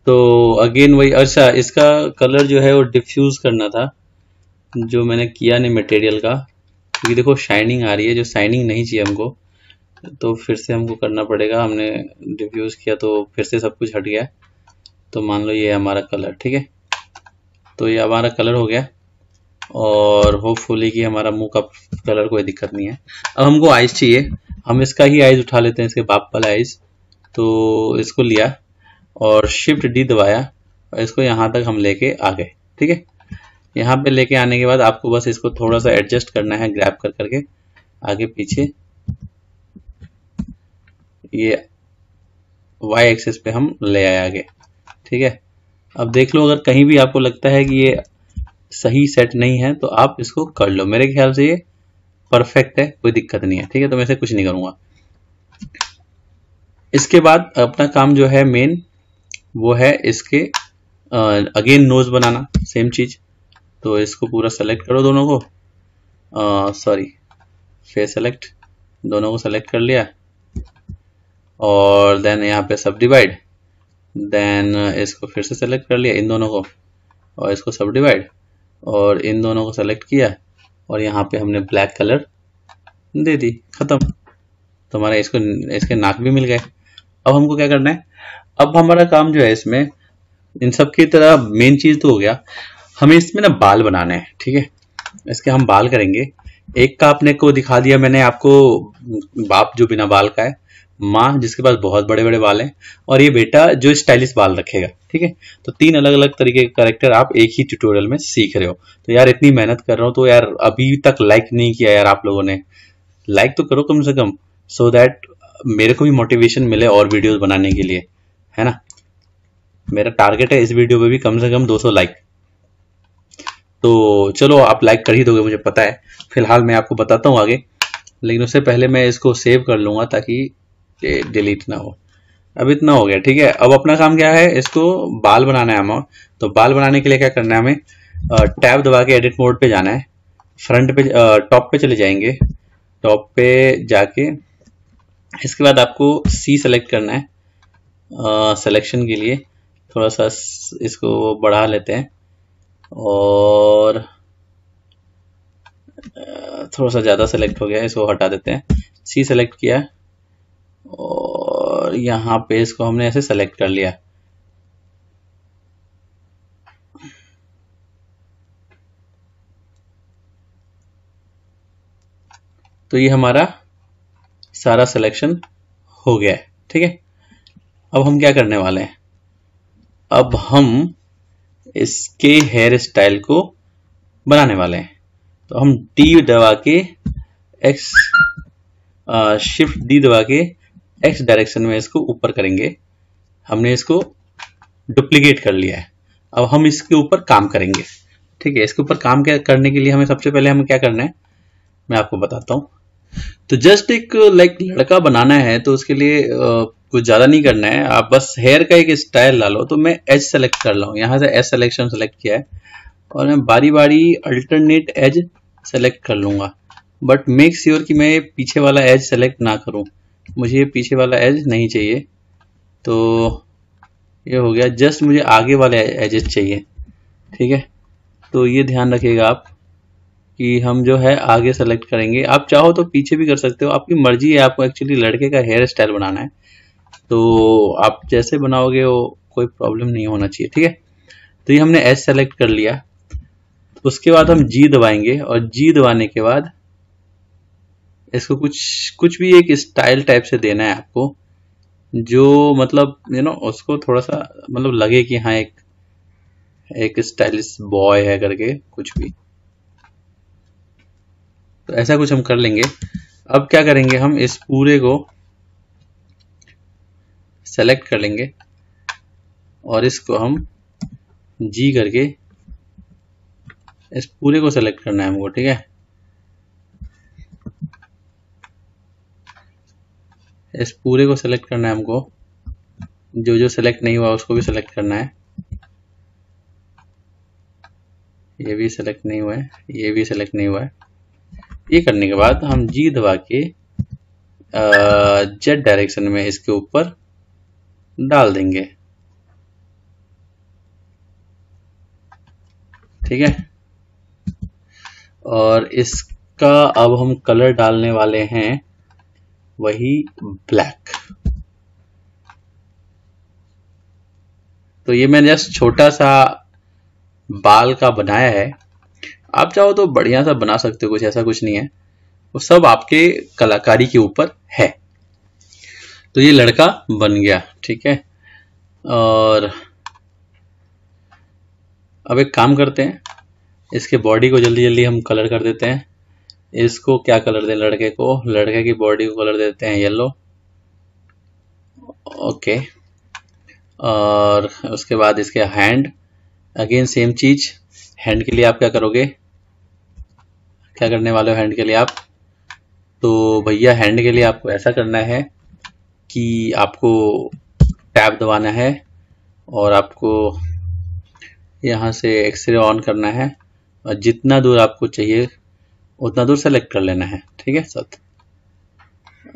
तो अगेन वही अच्छा इसका कलर जो है वो डिफ्यूज़ करना था जो मैंने किया नहीं मटेरियल का क्योंकि देखो शाइनिंग आ रही है जो शाइनिंग नहीं चाहिए हमको तो फिर से हमको करना पड़ेगा हमने डिफ्यूज़ किया तो फिर से सब कुछ हट गया तो मान लो ये हमारा कलर ठीक है तो ये हमारा कलर हो गया और होपफुली कि हमारा मुंह का कलर कोई दिक्कत नहीं है अब हमको आइज चाहिए हम इसका ही आइज उठा लेते हैं इसके बाप वाला आइज तो इसको लिया और शिफ्ट डी दबाया और इसको यहाँ तक हम लेके आ गए ठीक है यहाँ पे लेके आने के बाद आपको बस इसको थोड़ा सा एडजस्ट करना है ग्रैप कर करके आगे पीछे ये वाई एक्सेस पे हम ले आए आगे ठीक है अब देख लो अगर कहीं भी आपको लगता है कि ये सही सेट नहीं है तो आप इसको कर लो मेरे ख्याल से ये परफेक्ट है कोई दिक्कत नहीं है ठीक है तो मैं इसे कुछ नहीं करूंगा इसके बाद अपना काम जो है मेन वो है इसके अगेन नोज बनाना सेम चीज तो इसको पूरा सेलेक्ट करो दोनों को सॉरी फेस सेलेक्ट दोनों को सेलेक्ट कर लिया और देन यहाँ पे सब डिवाइड देन uh, इसको फिर से सेलेक्ट कर लिया इन दोनों को और इसको सब डिवाइड और इन दोनों को सेलेक्ट किया और यहाँ पे हमने ब्लैक कलर दे दी ख़त्म तो हमारे इसको इसके नाक भी मिल गए अब हमको क्या करना है अब हमारा काम जो है इसमें इन सब की तरह मेन चीज़ तो हो गया हमें इसमें ना बाल बनाने हैं ठीक है इसके हम बाल करेंगे एक का आपने को दिखा दिया मैंने आपको बाप जो बिना बाल का है माँ जिसके पास बहुत बड़े बड़े बाल हैं और ये बेटा जो स्टाइलिश बाल रखेगा ठीक है तो तीन अलग अलग तरीके के करेक्टर आप एक ही ट्यूटोरियल में सीख रहे हो तो यार इतनी मेहनत कर रहा हूँ तो यार अभी तक लाइक नहीं किया यार आप लोगों ने लाइक तो करो कम से कम सो दैट मेरे को भी मोटिवेशन मिले और वीडियोज बनाने के लिए है ना मेरा टारगेट है इस वीडियो पे भी कम से कम 200 लाइक तो चलो आप लाइक कर ही दोगे मुझे पता है फिलहाल मैं आपको बताता हूँ आगे लेकिन उससे पहले मैं इसको सेव कर लूंगा ताकि कि डिलीट ना हो अब इतना हो गया ठीक है अब अपना काम क्या है इसको बाल बनाना है हमें तो बाल बनाने के लिए क्या करना है हमें टैब दबा के एडिट मोड पे जाना है फ्रंट पे टॉप पे चले जाएंगे टॉप पे जाके इसके बाद आपको सी सेलेक्ट करना है सिलेक्शन के लिए थोड़ा सा इसको बढ़ा लेते हैं और थोड़ा सा ज़्यादा सेलेक्ट हो गया इसको हटा देते हैं सी सेलेक्ट किया और यहाँ पे इसको हमने ऐसे सेलेक्ट कर लिया तो ये हमारा सारा सिलेक्शन हो गया ठीक है अब हम क्या करने वाले हैं अब हम इसके हेयर स्टाइल को बनाने वाले हैं तो हम डी दबा के एक्स शिफ्ट डी दबा के एक्स डायरेक्शन में इसको ऊपर करेंगे हमने इसको डुप्लीकेट कर लिया है अब हम इसके ऊपर काम करेंगे ठीक है इसके ऊपर काम करने के लिए हमें सबसे पहले हमें क्या करना है मैं आपको बताता हूँ तो जस्ट एक लाइक लड़का बनाना है तो उसके लिए कुछ ज़्यादा नहीं करना है आप बस हेयर का एक स्टाइल ला लो तो मैं एज सेलेक्ट कर रहा हूँ यहाँ से एज सेलेक्शन सेलेक्ट किया है और मैं बारी बारी अल्टरनेट एज सेलेक्ट कर लूंगा बट मेक श्योर कि मैं पीछे वाला एज सेलेक्ट ना करूँ मुझे ये पीछे वाला एज नहीं चाहिए तो ये हो गया जस्ट मुझे आगे वाले एजेस चाहिए ठीक है तो ये ध्यान रखिएगा आप कि हम जो है आगे सेलेक्ट करेंगे आप चाहो तो पीछे भी कर सकते हो आपकी मर्जी है आपको एक्चुअली लड़के का हेयर स्टाइल बनाना है तो आप जैसे बनाओगे वो कोई प्रॉब्लम नहीं होना चाहिए ठीक है तो ये हमने एस सेलेक्ट कर लिया उसके बाद हम जी दबाएंगे और जी दबाने के बाद इसको कुछ कुछ भी एक स्टाइल टाइप से देना है आपको जो मतलब यू नो उसको थोड़ा सा मतलब लगे कि हाँ एक एक स्टाइलिश बॉय है करके कुछ भी तो ऐसा कुछ हम कर लेंगे अब क्या करेंगे हम इस पूरे को सेलेक्ट कर लेंगे और इसको हम जी करके इस पूरे को सेलेक्ट करना है हमको ठीक है इस पूरे को सेलेक्ट करना है हमको जो जो सेलेक्ट नहीं हुआ उसको भी सेलेक्ट करना है ये भी सेलेक्ट नहीं हुआ है ये भी सेलेक्ट नहीं हुआ है ये करने के बाद हम जी दबा के जेड डायरेक्शन में इसके ऊपर डाल देंगे ठीक है और इसका अब हम कलर डालने वाले हैं वही ब्लैक तो ये मैंने जस्ट छोटा सा बाल का बनाया है आप चाहो तो बढ़िया सा बना सकते हो कुछ ऐसा कुछ नहीं है वो सब आपके कलाकारी के ऊपर है तो ये लड़का बन गया ठीक है और अब एक काम करते हैं इसके बॉडी को जल्दी जल्दी हम कलर कर देते हैं इसको क्या कलर दें लड़के को लड़के की बॉडी को कलर देते हैं येलो ओके और उसके बाद इसके हैंड अगेन सेम चीज हैंड के लिए आप क्या करोगे क्या करने वाले हो हैंड के लिए आप तो भैया हैंड के लिए आपको ऐसा करना है कि आपको टैब दबाना है और आपको यहाँ से एक्सरे ऑन करना है और जितना दूर आपको चाहिए उतना दूर सेलेक्ट कर लेना है ठीक है साथ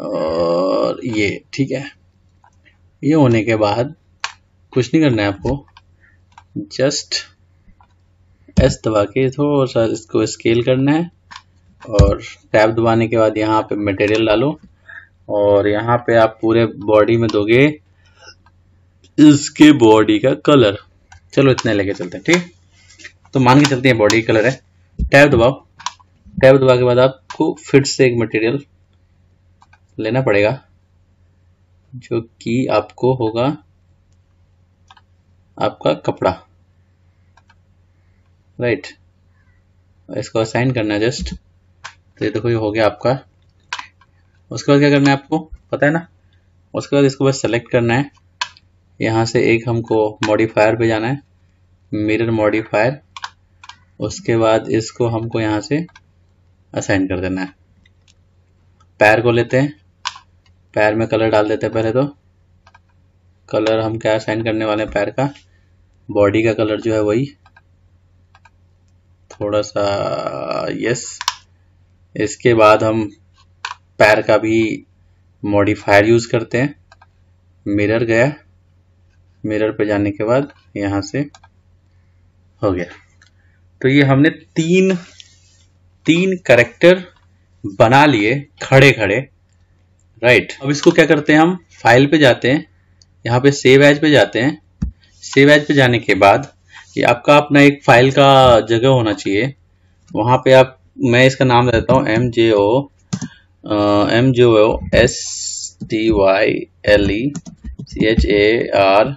और ये ठीक है ये होने के बाद कुछ नहीं करना है आपको जस्ट एस दबा के थोड़ा सा इसको स्केल करना है और टैब दबाने के बाद यहाँ पे मटेरियल डालो और यहाँ पे आप पूरे बॉडी में दोगे इसके बॉडी का कलर चलो इतने लेके चलते हैं ठीक तो मान के चलते हैं बॉडी कलर है टैब दबाओ टैब दबा के बाद आपको फिर से एक मटेरियल लेना पड़ेगा जो कि आपको होगा आपका कपड़ा राइट इसको असाइन करना है जस्ट तो ये देखो ये हो गया आपका उसके बाद क्या करना है आपको पता है ना उसके बाद इसको बस सेलेक्ट करना है यहाँ से एक हमको मॉडिफायर पे जाना है मिरर मॉडिफायर उसके बाद इसको हमको यहाँ से असाइन कर देना है पैर को लेते हैं पैर में कलर डाल देते हैं पहले तो कलर हम क्या असाइन करने वाले हैं पैर का बॉडी का कलर जो है वही थोड़ा सा यस इसके बाद हम पैर का भी मॉडिफायर यूज़ करते हैं मिरर गया मिरर पे जाने के बाद यहाँ से हो गया तो ये हमने तीन तीन करेक्टर बना लिए खड़े खड़े राइट अब इसको क्या करते हैं हम फाइल पे जाते हैं यहाँ पे सेव एज पे जाते हैं सेव एज पे जाने के बाद ये आपका अपना एक फाइल का जगह होना चाहिए वहां पे आप मैं इसका नाम देता हूँ M J O M J O S T Y L E C H A R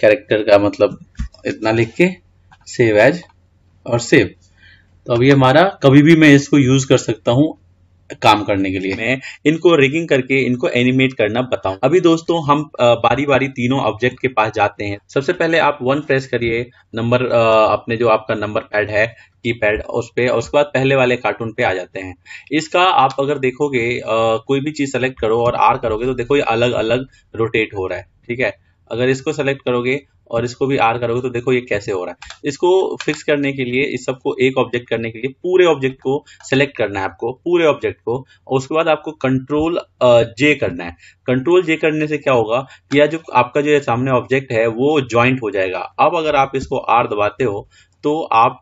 character का मतलब इतना लिख के सेव एज और सेव तो अभी हमारा कभी भी मैं इसको यूज कर सकता हूँ काम करने के लिए मैं इनको रिगिंग करके इनको एनिमेट करना बताऊं अभी दोस्तों हम बारी बारी तीनों ऑब्जेक्ट के पास जाते हैं सबसे पहले आप वन प्रेस करिए नंबर अपने जो आपका नंबर पैड है की पैड उस पर उसके बाद पहले वाले कार्टून पे आ जाते हैं इसका आप अगर देखोगे कोई भी चीज सेलेक्ट करो और आर करोगे तो देखो ये अलग अलग रोटेट हो रहा है ठीक है अगर इसको सेलेक्ट करोगे और इसको भी आर करोगे तो देखो ये कैसे हो रहा है इसको फिक्स करने के लिए इस सबको एक ऑब्जेक्ट करने के लिए पूरे ऑब्जेक्ट को सेलेक्ट करना है आपको पूरे ऑब्जेक्ट को और उसके बाद आपको कंट्रोल जे करना है कंट्रोल जे करने से क्या होगा कि जो आपका जो सामने ऑब्जेक्ट है वो ज्वाइंट हो जाएगा अब अगर आप इसको आर दबाते हो तो आप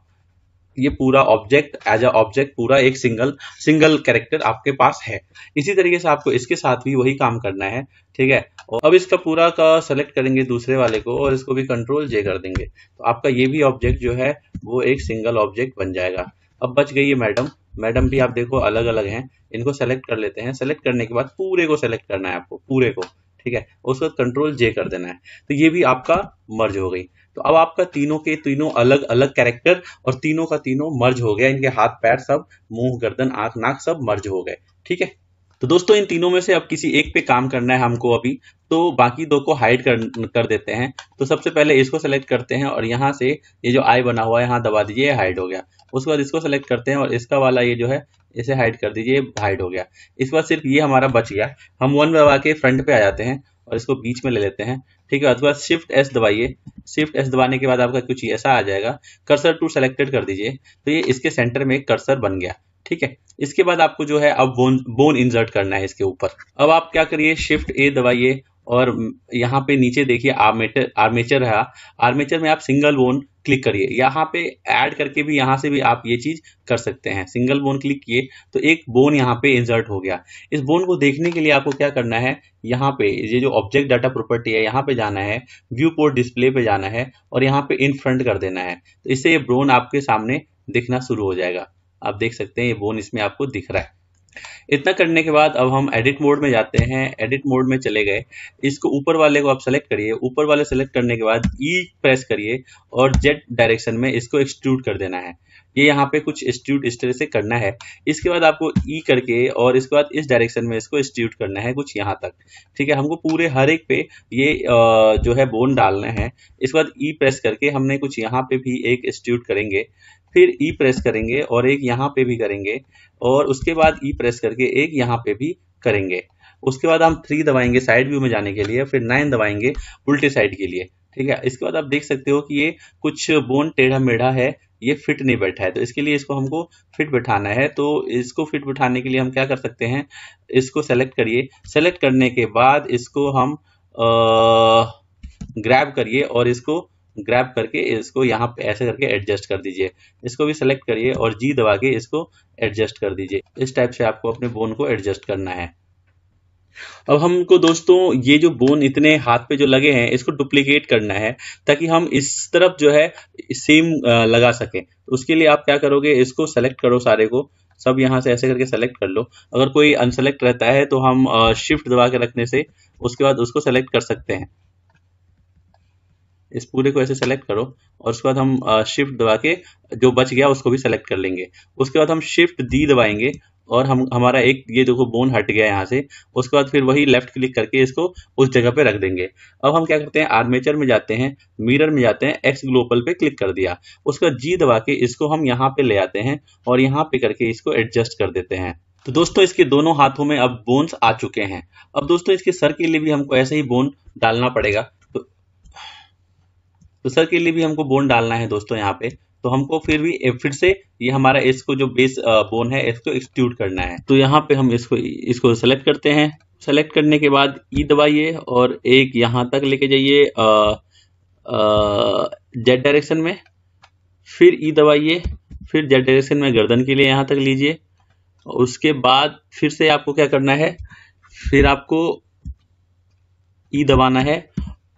ये पूरा ऑब्जेक्ट एज अ ऑब्जेक्ट पूरा एक सिंगल सिंगल कैरेक्टर आपके पास है इसी तरीके से आपको इसके साथ भी वही काम करना है ठीक है और अब इसका पूरा का सेलेक्ट करेंगे दूसरे वाले को और इसको भी कंट्रोल जे कर देंगे तो आपका ये भी ऑब्जेक्ट जो है वो एक सिंगल ऑब्जेक्ट बन जाएगा अब बच गई है मैडम मैडम भी आप देखो अलग अलग हैं इनको सेलेक्ट कर लेते हैं सेलेक्ट करने के बाद पूरे को सेलेक्ट करना है आपको पूरे को ठीक है उसके बाद कंट्रोल जे कर देना है तो ये भी आपका मर्ज हो गई तो अब आपका तीनों के तीनों अलग अलग कैरेक्टर और तीनों का तीनों मर्ज हो गया इनके हाथ पैर सब मुंह गर्दन आंख नाक सब मर्ज हो गए ठीक है तो दोस्तों इन तीनों में से अब किसी एक पे काम करना है हमको अभी तो बाकी दो को हाइड कर कर देते हैं तो सबसे पहले इसको सेलेक्ट करते हैं और यहाँ से ये जो आई बना हुआ है यहाँ दबा दीजिए हाइड हो गया उसके बाद इसको सेलेक्ट करते हैं और इसका वाला ये जो है इसे हाइड कर दीजिए हाइड हो गया इस बार सिर्फ ये हमारा बच गया हम वन दबा के फ्रंट पे आ जाते हैं और इसको बीच में ले लेते हैं ठीक है उसके बाद शिफ्ट एस दबाइए शिफ्ट एस दबाने के बाद आपका कुछ ऐसा आ जाएगा कर्सर टू सेलेक्टेड कर दीजिए तो ये इसके सेंटर में कर्सर बन गया ठीक है इसके बाद आपको जो है अब बोन बोन इंसर्ट करना है इसके ऊपर अब आप क्या करिए शिफ्ट ए दबाइए और यहाँ पे नीचे देखिए आर्मेचर आर्मेचर है आर्मेचर में आप सिंगल बोन क्लिक करिए यहाँ पे ऐड करके भी यहाँ से भी आप ये चीज़ कर सकते हैं सिंगल बोन क्लिक किए तो एक बोन यहाँ पे इंसर्ट हो गया इस बोन को देखने के लिए आपको क्या करना है यहाँ पे ये जो ऑब्जेक्ट डाटा प्रॉपर्टी है यहाँ पे जाना है व्यू पोर्ट डिस्प्ले पे जाना है और यहाँ पे इन फ्रंट कर देना है तो इससे ये बोन आपके सामने दिखना शुरू हो जाएगा आप देख सकते हैं ये बोन इसमें आपको दिख रहा है इतना करने के बाद अब हम एडिट मोड में जाते हैं एडिट मोड में चले गए इसको ऊपर वाले को आप सेलेक्ट करिए ऊपर वाले सेलेक्ट करने के बाद ई e प्रेस करिए और जेड डायरेक्शन में इसको एक्सट्रूट कर देना है ये यहाँ पे कुछ एक्सट्रूट इस तरह से करना है इसके बाद आपको ई e करके और इसके बाद इस डायरेक्शन में इसको एक्सट्रूट करना है कुछ यहाँ तक ठीक है हमको पूरे हर एक पे ये जो है बोन डालना है इसके बाद ई e प्रेस करके हमने कुछ यहाँ पे भी एक एक्सट्रूट करेंगे फिर ई e प्रेस करेंगे और एक यहाँ पे भी करेंगे और उसके बाद ई e प्रेस करके एक यहाँ पे भी करेंगे उसके बाद हम थ्री दबाएंगे साइड व्यू में जाने के लिए फिर नाइन दबाएंगे उल्टे साइड के लिए ठीक है इसके बाद आप देख सकते हो कि ये कुछ बोन टेढ़ा मेढ़ा है ये फिट नहीं बैठा है तो इसके लिए इसको हमको फिट बैठाना है तो इसको फिट बैठाने के लिए हम क्या कर सकते हैं इसको सेलेक्ट करिए सेलेक्ट करने के बाद इसको हम ग्रैब करिए और इसको ग्रैप करके इसको यहाँ पे ऐसे करके एडजस्ट कर दीजिए इसको भी सिलेक्ट करिए और जी दबा के इसको एडजस्ट कर दीजिए इस टाइप से आपको अपने बोन को एडजस्ट करना है अब हमको दोस्तों ये जो बोन इतने हाथ पे जो लगे हैं इसको डुप्लीकेट करना है ताकि हम इस तरफ जो है सेम लगा सकें उसके लिए आप क्या करोगे इसको सेलेक्ट करो सारे को सब यहाँ से ऐसे करके सेलेक्ट कर लो अगर कोई अनसेलेक्ट रहता है तो हम शिफ्ट दबा के रखने से उसके बाद उसको सेलेक्ट कर सकते हैं इस पूरे को ऐसे सेलेक्ट करो और उसके बाद हम शिफ्ट दबा के जो बच गया उसको भी सेलेक्ट कर लेंगे उसके बाद हम शिफ्ट डी दबाएंगे और हम हमारा एक ये देखो बोन हट गया यहाँ से उसके बाद फिर वही लेफ्ट क्लिक करके इसको उस जगह पे रख देंगे अब हम क्या करते हैं आर्मेचर में जाते हैं मिरर में जाते हैं एक्स ग्लोबल पे क्लिक कर दिया उसके बाद जी दबा के इसको हम यहाँ पे ले आते हैं और यहाँ पे करके इसको एडजस्ट कर देते हैं तो दोस्तों इसके दोनों हाथों में अब बोन्स आ चुके हैं अब दोस्तों इसके सर के लिए भी हमको ऐसे ही बोन डालना पड़ेगा तो सर के लिए भी हमको बोन डालना है दोस्तों यहाँ पे तो हमको फिर भी फिर से ये हमारा एस को जो बेस बोन है इसको एक्सक्यूट करना है तो यहाँ पे हम इसको इसको सेलेक्ट करते हैं सेलेक्ट करने के बाद ई e दबाइए और एक यहाँ तक लेके जाइए जेड डायरेक्शन में फिर ई e दबाइए फिर जेड डायरेक्शन में गर्दन के लिए यहाँ तक लीजिए उसके बाद फिर से आपको क्या करना है फिर आपको ई e दबाना है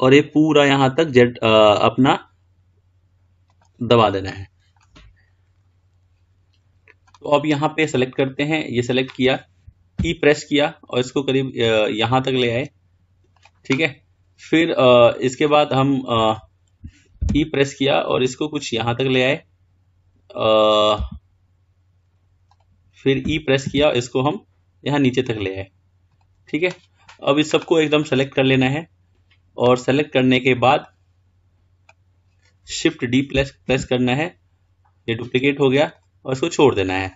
और ये पूरा यहाँ तक जेट आ, अपना दबा देना है तो अब यहाँ पे सेलेक्ट करते हैं ये सेलेक्ट किया ई प्रेस किया और इसको करीब यहां तक ले आए ठीक है फिर आ, इसके बाद हम ई प्रेस किया और इसको कुछ यहां तक ले आए फिर ई e प्रेस किया इसको हम यहाँ नीचे तक ले आए ठीक है अब इस सबको एकदम सेलेक्ट कर लेना है और सेलेक्ट करने के बाद शिफ्ट डी प्लस प्रेस करना है ये डुप्लीकेट हो गया और इसको छोड़ देना है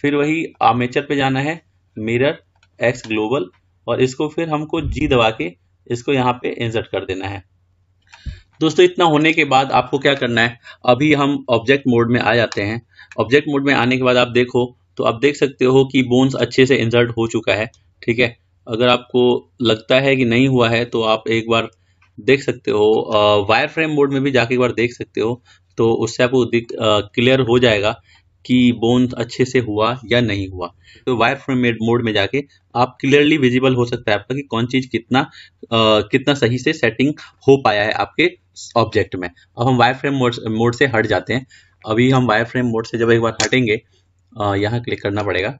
फिर वही आमेचर पे जाना है मिरर एक्स ग्लोबल और इसको फिर हमको जी दबा के इसको यहाँ पे इंसर्ट कर देना है दोस्तों इतना होने के बाद आपको क्या करना है अभी हम ऑब्जेक्ट मोड में आ जाते हैं ऑब्जेक्ट मोड में आने के बाद आप देखो तो आप देख सकते हो कि बोन्स अच्छे से इंसर्ट हो चुका है ठीक है अगर आपको लगता है कि नहीं हुआ है तो आप एक बार देख सकते हो वायर फ्रेम मोड में भी जाके एक बार देख सकते हो तो उससे आपको दिख क्लियर हो जाएगा कि बोन अच्छे से हुआ या नहीं हुआ तो वायर फ्रेम मोड में जाके आप क्लियरली विजिबल हो सकता है आपका कि कौन चीज़ कितना आ, कितना सही से सेटिंग हो पाया है आपके ऑब्जेक्ट में अब हम वायर फ्रेम मोड मोड से हट जाते हैं अभी हम वायर फ्रेम मोड से जब एक बार हटेंगे यहाँ क्लिक करना पड़ेगा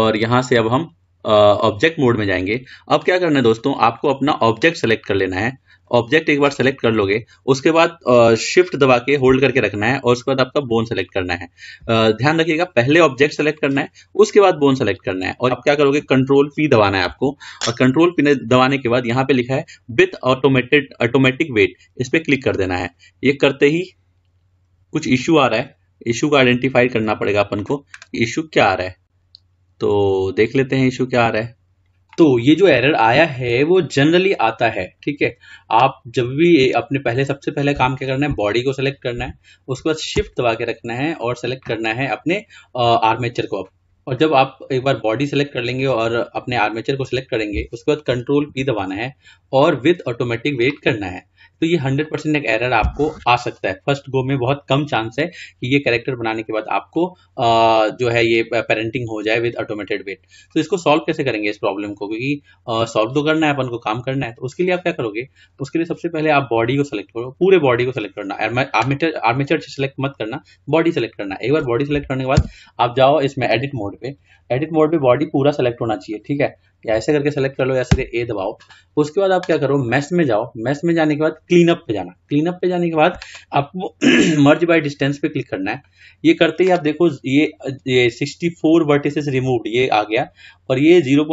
और यहाँ से अब हम ऑब्जेक्ट मोड में जाएंगे अब क्या करना है दोस्तों आपको अपना ऑब्जेक्ट सेलेक्ट कर लेना है ऑब्जेक्ट एक बार सेलेक्ट कर लोगे उसके बाद शिफ्ट दबा के होल्ड करके रखना है और उसके बाद आपका बोन सेलेक्ट करना है ध्यान रखिएगा पहले ऑब्जेक्ट सेलेक्ट करना है उसके बाद बोन सेलेक्ट करना है और आप क्या करोगे कंट्रोल पी दबाना है आपको और कंट्रोल पी दबाने के बाद यहाँ पे लिखा है विथ ऑटोमेटेड ऑटोमेटिक वेट इस पर क्लिक कर देना है ये करते ही कुछ इश्यू आ रहा है इशू को आइडेंटिफाई करना पड़ेगा अपन को इशू क्या आ रहा है तो देख लेते हैं इशू क्या आ रहा है तो ये जो एरर आया है वो जनरली आता है ठीक है आप जब भी अपने पहले सबसे पहले काम क्या करना है बॉडी को सेलेक्ट करना है उसके बाद शिफ्ट दबा के रखना है और सेलेक्ट करना है अपने आर्मेचर को और जब आप एक बार बॉडी सेलेक्ट कर लेंगे और अपने आर्मेचर को सिलेक्ट करेंगे उसके बाद कंट्रोल पी दबाना है और विथ ऑटोमेटिक वेट करना है तो ये हंड्रेड परसेंट एक एरर आपको आ सकता है फर्स्ट गो में बहुत कम चांस है कि ये कैरेक्टर बनाने के बाद आपको आ, जो है ये पेरेंटिंग हो जाए विद ऑटोमेटेड वेट तो इसको सॉल्व कैसे करेंगे इस प्रॉब्लम को क्योंकि सॉल्व तो करना है अपन को काम करना है तो उसके लिए आप क्या करोगे उसके लिए सबसे पहले आप बॉडी को सेलेक्ट करो पूरे बॉडी को सेलेक्ट करना आर्मेचर आर्मेचर सेलेक्ट मत करना बॉडी सेलेक्ट करना एक बार बॉडी सेलेक्ट करने के बाद आप जाओ इसमें एडिट मोड पे एडिट मोड पे बॉडी पूरा सेलेक्ट होना चाहिए ठीक है या ऐसे करके सेलेक्ट कर लो या ए दबाओ उसके बाद आप क्या करो मैस में जाओ मैस में जाने के बाद क्लीन अप पे जाना क्लीन अप पे जाने के बाद आपको मर्ज बाय डिस्टेंस पे क्लिक करना है ये करते ही आप देखो ये ये 64 फोर वर्टिसेस रिमूव ये आ गया और ये 0.0001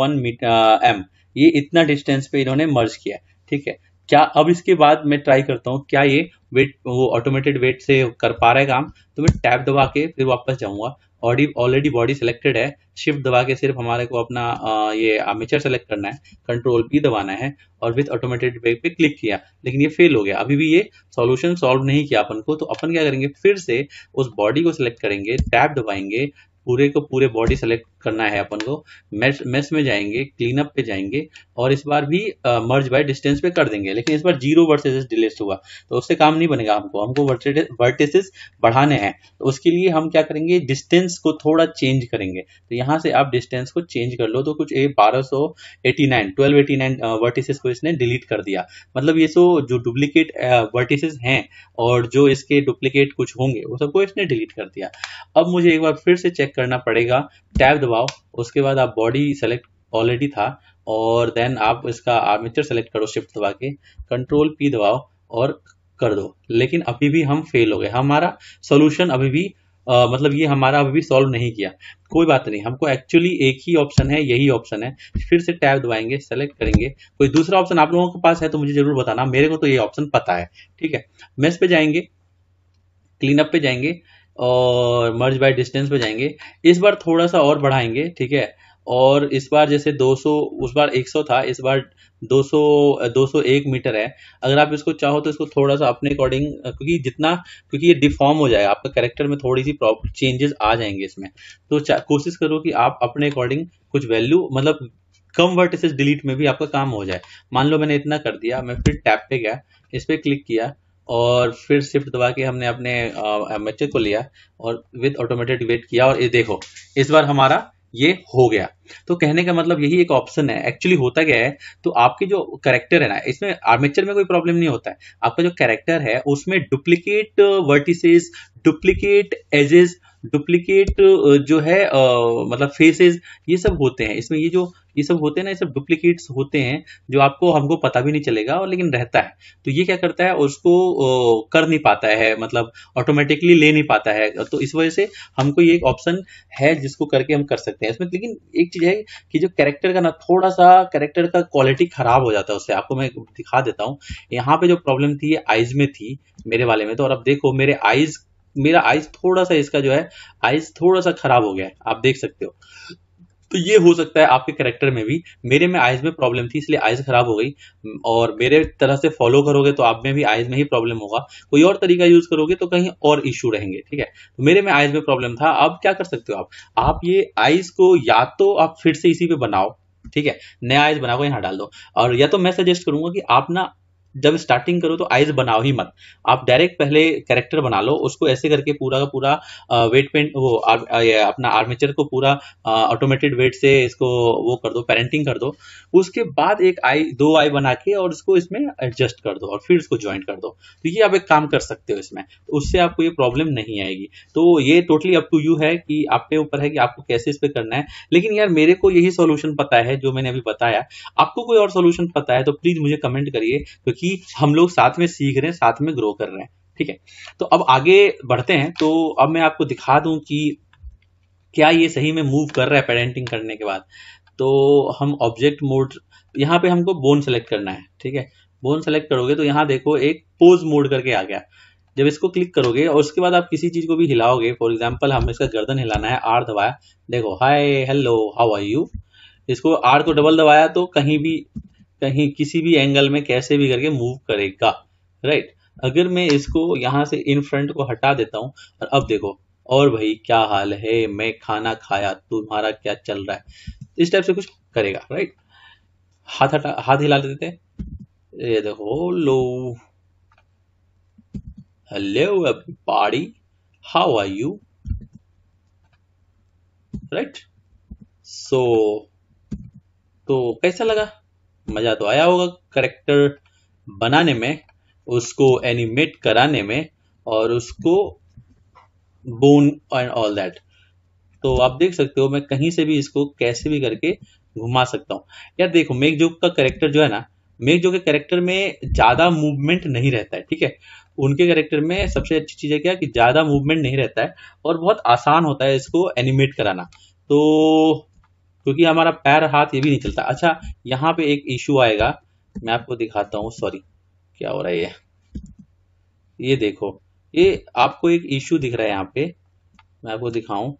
पॉइंट एम ये इतना डिस्टेंस पे इन्होंने मर्ज किया ठीक है क्या अब इसके बाद मैं ट्राई करता हूँ क्या ये वेट वो ऑटोमेटेड वेट से कर पा रहा है काम तो मैं टैब दबा के फिर वापस जाऊँगा ऑडी ऑलरेडी बॉडी सिलेक्टेड है शिफ्ट दबा के सिर्फ हमारे को अपना आ, ये आर्मेचर सेलेक्ट करना है कंट्रोल पी दबाना है और विथ ऑटोमेटेड वे पे क्लिक किया लेकिन ये फेल हो गया अभी भी ये सॉल्यूशन सॉल्व नहीं किया अपन को तो अपन क्या करेंगे फिर से उस बॉडी को सिलेक्ट करेंगे टैब दबाएंगे पूरे को पूरे बॉडी सेलेक्ट करना है अपन को मैथ मैथ्स में जाएंगे क्लीन अप पे जाएंगे और इस बार भी मर्ज बाय डिस्टेंस पे कर देंगे लेकिन इस बार जीरो वर्सेस डिलेस हुआ तो उससे काम नहीं बनेगा हमको हमको वर्टेसेस बढ़ाने हैं तो उसके लिए हम क्या करेंगे डिस्टेंस को थोड़ा चेंज करेंगे तो यहाँ से आप डिस्टेंस को चेंज कर लो तो कुछ ए बारह सौ eighty nine twelve eighty nine vertices को इसने डिलीट कर दिया मतलब ये सो जो डुप्लीकेट वर्टिसेस हैं और जो इसके डुप्लीकेट कुछ होंगे वो सबको इसने डिलीट कर दिया अब मुझे एक बार फिर से चेक करना पड़ेगा टैब दबाओ उसके बाद आप बॉडी सेलेक्ट ऑलरेडी था और देन आप इसका आर्मेचर सेलेक्ट करो शिफ्ट दबा के कंट्रोल पी दबाओ और कर दो लेकिन अभी भी हम फेल हो गए हमारा सोल्यूशन अभी भी Uh, मतलब ये हमारा अभी भी सॉल्व नहीं किया कोई बात नहीं हमको एक्चुअली एक ही ऑप्शन है यही ऑप्शन है फिर से टैब दबाएंगे सेलेक्ट करेंगे कोई दूसरा ऑप्शन आप लोगों के पास है तो मुझे जरूर बताना मेरे को तो ये ऑप्शन पता है ठीक है मेस पे जाएंगे क्लीनअप पे जाएंगे और मर्ज बाय डिस्टेंस पे जाएंगे इस बार थोड़ा सा और बढ़ाएंगे ठीक है और इस बार जैसे 200 उस बार 100 था इस बार 200 201 मीटर है अगर आप इसको चाहो तो इसको थोड़ा सा अपने अकॉर्डिंग क्योंकि जितना क्योंकि ये डिफॉर्म हो जाएगा आपका कैरेक्टर में थोड़ी सी चेंजेस आ जाएंगे इसमें तो कोशिश करो कि आप अपने अकॉर्डिंग कुछ वैल्यू मतलब कम वर्टिसेस डिलीट में भी आपका काम हो जाए मान लो मैंने इतना कर दिया मैं फिर टैप पे गया इस पर क्लिक किया और फिर शिफ्ट दबा के हमने अपने एमएचए को लिया और विद ऑटोमेटेड वेट किया और ये देखो इस बार हमारा ये हो गया तो कहने का मतलब यही एक ऑप्शन है एक्चुअली होता क्या है तो आपके जो करेक्टर है ना इसमें आर्मेचर में कोई प्रॉब्लम नहीं होता है आपका जो करेक्टर है उसमें duplicate vertices duplicate edges duplicate जो है मतलब फेसेस ये सब होते हैं इसमें ये जो ये सब होते हैं ना ये सब डुप्लीकेट्स होते हैं जो आपको हमको पता भी नहीं चलेगा और लेकिन रहता है तो ये क्या करता है उसको कर नहीं पाता है मतलब ऑटोमेटिकली ले नहीं पाता है तो इस वजह से हमको ये एक ऑप्शन है जिसको करके हम कर सकते हैं इसमें लेकिन एक चीज़ है कि जो कैरेक्टर का ना थोड़ा सा कैरेक्टर का क्वालिटी खराब हो जाता है उससे आपको मैं दिखा देता हूँ यहाँ पे जो प्रॉब्लम थी ये आइज में थी मेरे वाले में तो और अब देखो मेरे आइज मेरा आइस थोड़ा सा इसका जो है आइस थोड़ा सा खराब हो गया है आप देख सकते हो तो ये हो सकता है आपके करेक्टर में भी मेरे में आइज में प्रॉब्लम थी इसलिए आइज खराब हो गई और मेरे तरह से फॉलो करोगे तो आप में भी आइज में ही प्रॉब्लम होगा कोई और तरीका यूज करोगे तो कहीं और इश्यू रहेंगे ठीक है तो मेरे में आइज में प्रॉब्लम था अब क्या कर सकते हो आप आप ये आइज को या तो आप फिर से इसी पे बनाओ ठीक है नया आइज बनाओ यहाँ डाल दो और या तो मैं सजेस्ट करूंगा कि आप ना जब स्टार्टिंग करो तो आइज बनाओ ही मत आप डायरेक्ट पहले कैरेक्टर बना लो उसको ऐसे करके पूरा का पूरा वेट पेंट वो आ, अपना आर्मेचर को पूरा ऑटोमेटेड वेट से इसको वो कर दो पेरेंटिंग कर दो उसके बाद एक आई दो आई बना के और इसको इसमें एडजस्ट कर दो और फिर इसको ज्वाइंट कर दो तो ये आप एक काम कर सकते हो इसमें तो उससे आपको ये प्रॉब्लम नहीं आएगी तो ये टोटली अप टू यू है कि आपके ऊपर है कि आपको कैसे इस पर करना है लेकिन यार मेरे को यही सोल्यूशन पता है जो मैंने अभी बताया आपको कोई और सोल्यूशन पता है तो प्लीज मुझे कमेंट करिए क्योंकि कि हम लोग साथ में सीख रहे हैं साथ में ग्रो कर रहे हैं ठीक है तो अब आगे बढ़ते हैं तो अब मैं आपको दिखा दूं कि क्या ये सही में मूव कर रहा है पेरेंटिंग करने के बाद तो हम ऑब्जेक्ट मोड यहाँ पे हमको बोन सेलेक्ट करना है ठीक है बोन सेलेक्ट करोगे तो यहाँ देखो एक पोज मोड करके आ गया जब इसको क्लिक करोगे और उसके बाद आप किसी चीज को भी हिलाओगे फॉर एग्जाम्पल हम इसका गर्दन हिलाना है आर दबाया देखो hi hello how are you इसको आर को डबल दबाया तो कहीं भी कहीं किसी भी एंगल में कैसे भी करके मूव करेगा राइट अगर मैं इसको यहां से इन फ्रंट को हटा देता हूं और अब देखो और भाई क्या हाल है मैं खाना खाया तुम्हारा क्या चल रहा है इस टाइप से कुछ करेगा राइट हाथ हटा हाथ हिला देते ये देखो लो हेलो पाड़ी how are you right so तो कैसा लगा मज़ा तो आया होगा करेक्टर बनाने में उसको एनिमेट कराने में और उसको बोन एंड ऑल दैट तो आप देख सकते हो मैं कहीं से भी इसको कैसे भी करके घुमा सकता हूँ यार देखो मेघ जो का करेक्टर जो है ना मेघ जो के करेक्टर में ज़्यादा मूवमेंट नहीं रहता है ठीक है उनके करेक्टर में सबसे अच्छी चीज़ है क्या कि ज़्यादा मूवमेंट नहीं रहता है और बहुत आसान होता है इसको एनिमेट कराना तो क्योंकि हमारा पैर हाथ ये भी नहीं चलता अच्छा यहाँ पे एक इशू आएगा मैं आपको दिखाता हूँ सॉरी क्या हो रहा है ये ये देखो ये आपको एक इशू दिख रहा है यहाँ पे मैं आपको दिखाऊं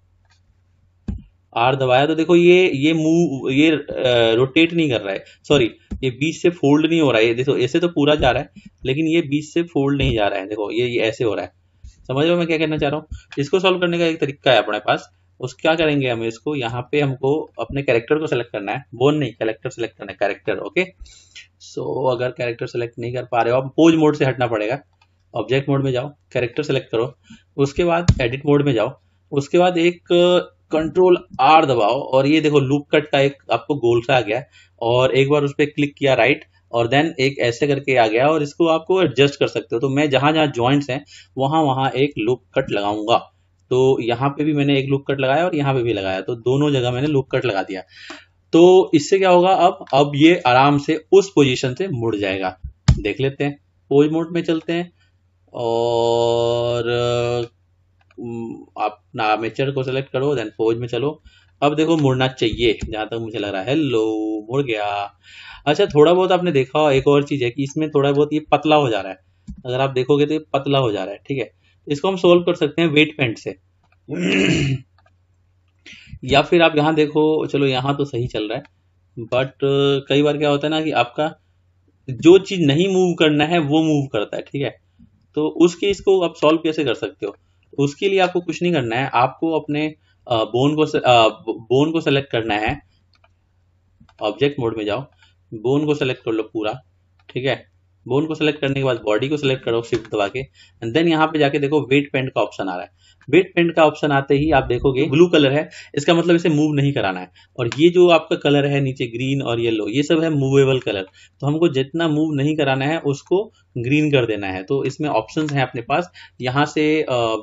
आर दबाया तो देखो ये ये मूव ये रोटेट नहीं कर रहा है सॉरी ये बीच से फोल्ड नहीं हो रहा है ये देखो ऐसे तो पूरा जा रहा है लेकिन ये बीच से फोल्ड नहीं जा रहा है देखो ये ये ऐसे हो रहा है समझ रहे हो मैं क्या कहना चाह रहा हूँ इसको सॉल्व करने का एक तरीका है अपने पास उस क्या करेंगे हम इसको यहाँ पे हमको अपने कैरेक्टर को सेलेक्ट करना है बोन नहीं कैरेक्टर सेलेक्ट करना है कैरेक्टर ओके सो so, अगर कैरेक्टर सेलेक्ट नहीं कर पा रहे हो आप पोज मोड से हटना पड़ेगा ऑब्जेक्ट मोड में जाओ कैरेक्टर सेलेक्ट करो उसके बाद एडिट मोड में जाओ उसके बाद एक कंट्रोल uh, आर दबाओ और ये देखो लूप कट का एक आपको गोल सा आ गया और एक बार उस पर क्लिक किया राइट और देन एक ऐसे करके आ गया और इसको आपको एडजस्ट कर सकते हो तो मैं जहां जहां ज्वाइंट्स हैं वहां वहां एक लूप कट लगाऊंगा तो यहाँ पे भी मैंने एक लूप कट लगाया और यहाँ पे भी लगाया तो दोनों जगह मैंने लूप कट लगा दिया तो इससे क्या होगा अब अब ये आराम से उस पोजीशन से मुड़ जाएगा देख लेते हैं पोज मोड में चलते हैं और आप नामेचर को सेलेक्ट करो देन पोज में चलो अब देखो मुड़ना चाहिए जहां तक मुझे लग रहा है हेलो मुड़ गया अच्छा थोड़ा बहुत आपने देखा एक और चीज़ है कि इसमें थोड़ा बहुत ये पतला हो जा रहा है अगर आप देखोगे तो ये पतला हो जा रहा है ठीक है इसको हम सोल्व कर सकते हैं वेट पेंट से या फिर आप यहाँ देखो चलो यहाँ तो सही चल रहा है बट uh, कई बार क्या होता है ना कि आपका जो चीज़ नहीं मूव करना है वो मूव करता है ठीक है तो उस केस को आप सॉल्व कैसे कर सकते हो उसके लिए आपको कुछ नहीं करना है आपको अपने बोन uh, को बोन uh, को सेलेक्ट करना है ऑब्जेक्ट मोड में जाओ बोन को सेलेक्ट कर लो पूरा ठीक है बोन को सिलेक्ट करने के बाद बॉडी को सिलेक्ट करो शिफ्ट दबा के एंड देन यहाँ पे जाके देखो वेट पेंट का ऑप्शन आ रहा है वेट पेंट का ऑप्शन आते ही आप देखोगे ब्लू कलर है इसका मतलब इसे मूव नहीं कराना है और ये जो आपका कलर है नीचे ग्रीन और येलो ये सब है मूवेबल कलर तो हमको जितना मूव नहीं कराना है उसको ग्रीन कर देना है तो इसमें ऑप्शन है अपने पास यहाँ से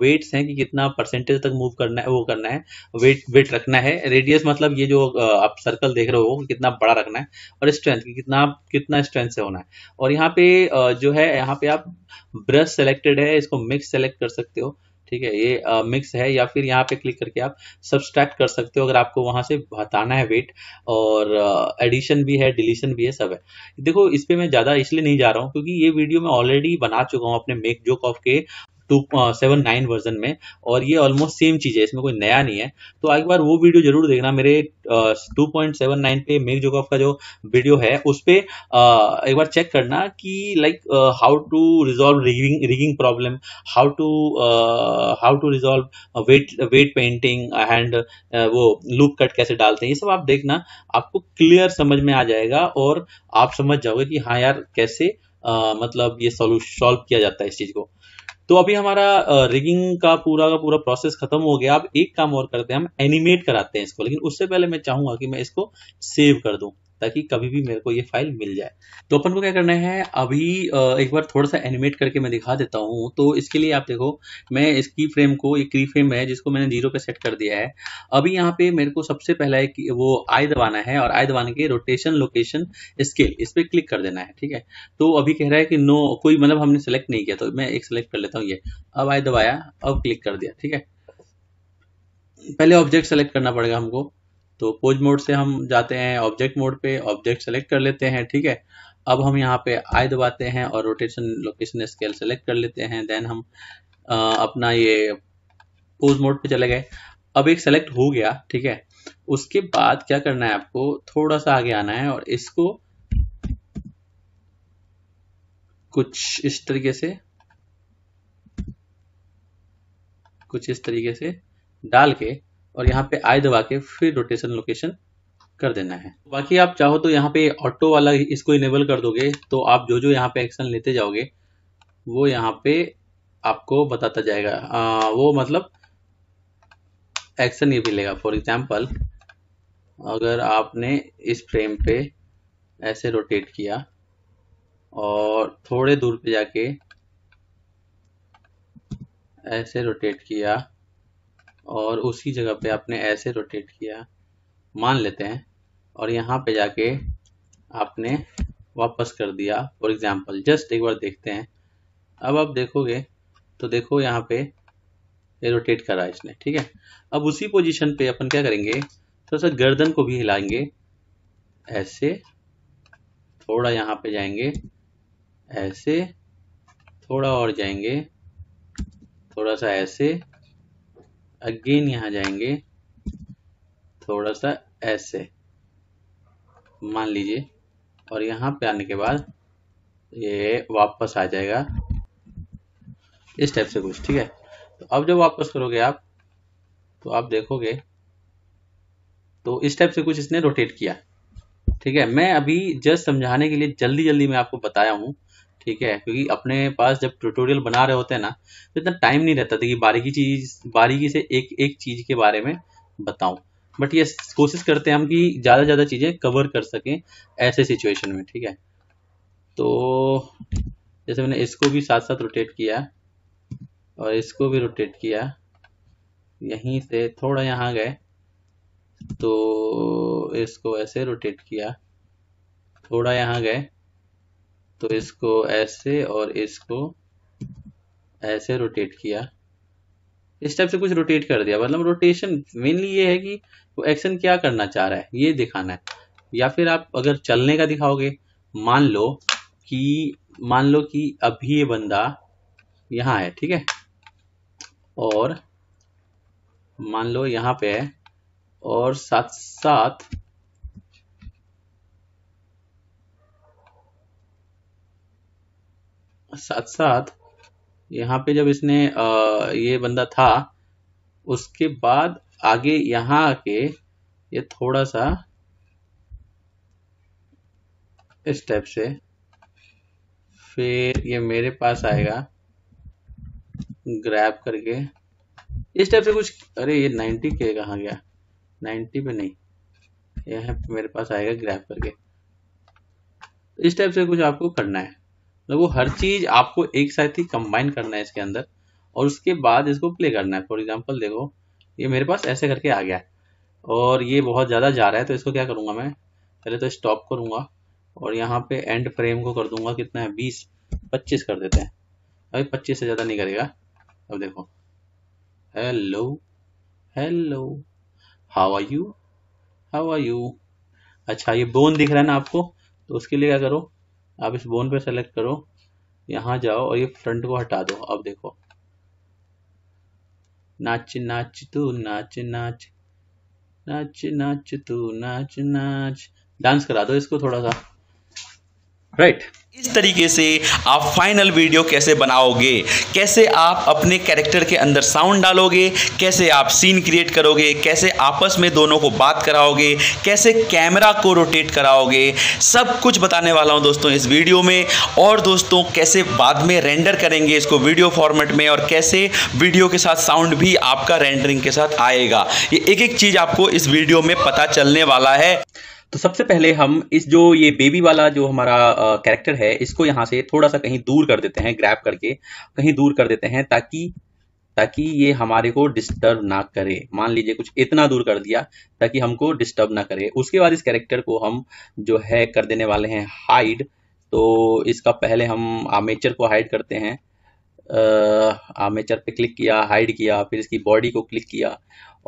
वेट्स हैं कि कितना परसेंटेज तक मूव करना है वो करना है वेट वेट रखना है रेडियस मतलब ये जो आप सर्कल देख रहे हो कितना बड़ा रखना है और स्ट्रेंथ कि कितना कितना स्ट्रेंथ से होना है और यहाँ पे जो है यहाँ पे आप ब्रश सेलेक्टेड है इसको मिक्स सेलेक्ट कर सकते हो ठीक है ये आ, मिक्स है या फिर यहाँ पे क्लिक करके आप सब्सट्रैक्ट कर सकते हो अगर आपको वहां से हटाना है वेट और एडिशन भी है डिलीशन भी है सब है देखो इस पे मैं ज़्यादा इसलिए नहीं जा रहा हूँ क्योंकि ये वीडियो मैं ऑलरेडी बना चुका हूँ अपने मेक जोक ऑफ के टू सेवन नाइन वर्जन में और ये ऑलमोस्ट सेम चीज़ है इसमें कोई नया नहीं है तो एक बार वो वीडियो जरूर देखना मेरे टू पॉइंट सेवन नाइन पे मेक जो का जो वीडियो है उस पर uh, एक बार चेक करना कि like how to resolve rigging rigging problem how to how to resolve weight weight painting and वो लूप कट कैसे डालते हैं ये सब आप देखना आपको क्लियर समझ में आ जाएगा और आप समझ जाओगे कि हाँ यार कैसे आ, uh, मतलब ये सॉल्व किया जाता है इस चीज़ को तो अभी हमारा रिगिंग का पूरा का पूरा प्रोसेस खत्म हो गया अब एक काम और करते हैं हम एनिमेट कराते हैं इसको लेकिन उससे पहले मैं चाहूंगा कि मैं इसको सेव कर दूं ताकि कभी भी मेरे को ये फाइल मिल जाए तो अपन को क्या करना है अभी एक बार थोड़ा सा एनिमेट करके मैं दिखा देता हूँ तो इसके लिए आप देखो मैं इसकी फ्रेम को एक की फ्रेम है जिसको मैंने जीरो पे सेट कर दिया है अभी यहाँ पे मेरे को सबसे पहला एक वो आय दबाना है और आय दबाने के रोटेशन लोकेशन स्केल इस पर क्लिक कर देना है ठीक है तो अभी कह रहा है कि नो कोई मतलब हमने सेलेक्ट नहीं किया तो मैं एक सेलेक्ट कर लेता हूँ ये अब आय दबाया अब क्लिक कर दिया ठीक है पहले ऑब्जेक्ट सेलेक्ट करना पड़ेगा हमको तो पोज मोड से हम जाते हैं ऑब्जेक्ट मोड पे ऑब्जेक्ट सेलेक्ट कर लेते हैं ठीक है अब हम यहाँ पे आई दबाते हैं और रोटेशन लोकेशन स्केल सेलेक्ट कर लेते हैं देन हम आ, अपना ये पोज मोड पे चले गए अब एक सेलेक्ट हो गया ठीक है उसके बाद क्या करना है आपको थोड़ा सा आगे आना है और इसको कुछ इस तरीके से कुछ इस तरीके से डाल के और यहाँ पे आई दबा के फिर रोटेशन लोकेशन कर देना है बाकी आप चाहो तो यहाँ पे ऑटो वाला इसको इनेबल कर दोगे तो आप जो जो यहाँ पे एक्शन लेते जाओगे वो यहाँ पे आपको बताता जाएगा आ, वो मतलब एक्शन ये भी लेगा फॉर एग्जाम्पल अगर आपने इस फ्रेम पे ऐसे रोटेट किया और थोड़े दूर पे जाके ऐसे रोटेट किया और उसी जगह पे आपने ऐसे रोटेट किया मान लेते हैं और यहाँ पे जाके आपने वापस कर दिया फॉर एग्जाम्पल जस्ट एक बार देखते हैं अब आप देखोगे तो देखो यहाँ पे ये रोटेट करा इसने ठीक है अब उसी पोजीशन पे अपन क्या करेंगे थोड़ा सा गर्दन को भी हिलाएंगे ऐसे थोड़ा यहाँ पे जाएंगे ऐसे थोड़ा और जाएंगे थोड़ा सा ऐसे अगेन यहां जाएंगे थोड़ा सा ऐसे मान लीजिए और यहां पे आने के बाद ये वापस आ जाएगा इस टाइप से कुछ ठीक है तो अब जब वापस करोगे आप तो आप देखोगे तो इस टाइप से कुछ इसने रोटेट किया ठीक है मैं अभी जस्ट समझाने के लिए जल्दी जल्दी मैं आपको बताया हूं ठीक है क्योंकि अपने पास जब ट्यूटोरियल बना रहे होते हैं ना तो इतना टाइम नहीं रहता था कि बारीकी चीज बारीकी से एक एक चीज़ के बारे में बताऊँ बट ये कोशिश करते हैं हम कि ज़्यादा से ज़्यादा चीज़ें कवर कर सकें ऐसे सिचुएशन में ठीक है तो जैसे मैंने इसको भी साथ साथ रोटेट किया और इसको भी रोटेट किया यहीं से थोड़ा यहाँ गए तो इसको ऐसे रोटेट किया थोड़ा यहाँ गए तो इसको ऐसे और इसको ऐसे रोटेट किया इस टाइप से कुछ रोटेट कर दिया मतलब रोटेशन मेनली ये है कि वो एक्शन क्या करना चाह रहा है ये दिखाना है या फिर आप अगर चलने का दिखाओगे मान लो कि मान लो कि अभी ये बंदा यहाँ है ठीक है और मान लो यहाँ पे है और साथ साथ साथ साथ यहाँ पे जब इसने आ, ये बंदा था उसके बाद आगे यहाँ आके ये थोड़ा सा इस टाइप से फिर ये मेरे पास आएगा ग्रैब करके इस टाइप से कुछ अरे ये 90 के कहा गया 90 पे नहीं यह मेरे पास आएगा ग्रैब करके इस टाइप से कुछ आपको करना है मतलब वो हर चीज आपको एक साथ ही कंबाइन करना है इसके अंदर और उसके बाद इसको प्ले करना है फॉर एग्जाम्पल देखो ये मेरे पास ऐसे करके आ गया है और ये बहुत ज़्यादा जा रहा है तो इसको क्या करूँगा मैं पहले तो स्टॉप करूँगा और यहाँ पे एंड फ्रेम को कर दूंगा कितना है बीस पच्चीस कर देते हैं अभी पच्चीस से ज़्यादा नहीं करेगा अब देखो hello hello how are you how are you अच्छा ये बोन दिख रहा है ना आपको तो उसके लिए क्या करो आप इस बोन पे सेलेक्ट करो यहाँ जाओ और ये फ्रंट को हटा दो अब देखो नाच नाच तू नाच नाच नाच नाच तू नाच नाच डांस करा दो इसको थोड़ा सा राइट right. इस तरीके से आप फाइनल वीडियो कैसे बनाओगे कैसे आप अपने कैरेक्टर के अंदर साउंड डालोगे कैसे आप सीन क्रिएट करोगे कैसे आपस में दोनों को बात कराओगे कैसे कैमरा को रोटेट कराओगे सब कुछ बताने वाला हूं दोस्तों इस वीडियो में और दोस्तों कैसे बाद में रेंडर करेंगे इसको वीडियो फॉर्मेट में और कैसे वीडियो के साथ साउंड भी आपका रेंडरिंग के साथ आएगा ये एक एक चीज़ आपको इस वीडियो में पता चलने वाला है तो सबसे पहले हम इस जो ये बेबी वाला जो हमारा कैरेक्टर है इसको यहाँ से थोड़ा सा कहीं दूर कर देते हैं ग्रैप करके कहीं दूर कर देते हैं ताकि ताकि ये हमारे को डिस्टर्ब ना करे मान लीजिए कुछ इतना दूर कर दिया ताकि हमको डिस्टर्ब ना करे उसके बाद इस कैरेक्टर को हम जो है कर देने वाले हैं हाइड तो इसका पहले हम आमेचर को हाइड करते हैं आमेचर पे क्लिक किया हाइड किया फिर इसकी बॉडी को क्लिक किया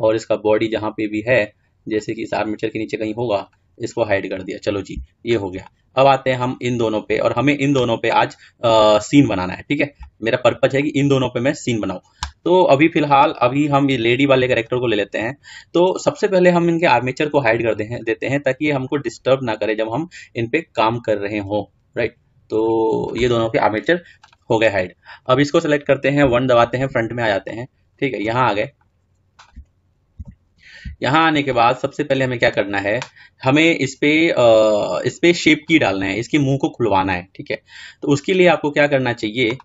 और इसका बॉडी जहाँ पे भी है जैसे कि इस आर्मेचर के नीचे कहीं होगा इसको हाइड कर दिया चलो जी ये हो गया अब आते हैं हम इन दोनों पे और हमें इन दोनों पे आज आ, सीन बनाना है ठीक है मेरा पर्पज है कि इन दोनों पे मैं सीन बनाऊ तो अभी फिलहाल अभी हम ये लेडी वाले कैरेक्टर को ले लेते हैं तो सबसे पहले हम इनके आर्मेचर को हाइड कर दे हैं, देते हैं ताकि ये हमको डिस्टर्ब ना करे जब हम इन पे काम कर रहे हो राइट तो ये दोनों के आर्मेचर हो गए हाइड अब इसको सेलेक्ट करते हैं वन दबाते हैं फ्रंट में आ जाते हैं ठीक है यहाँ आ गए यहाँ आने के बाद सबसे पहले हमें क्या करना है हमें इस पे आ, इस पे शेप की डालना है इसके मुंह को खुलवाना है ठीक है तो उसके लिए आपको क्या करना चाहिए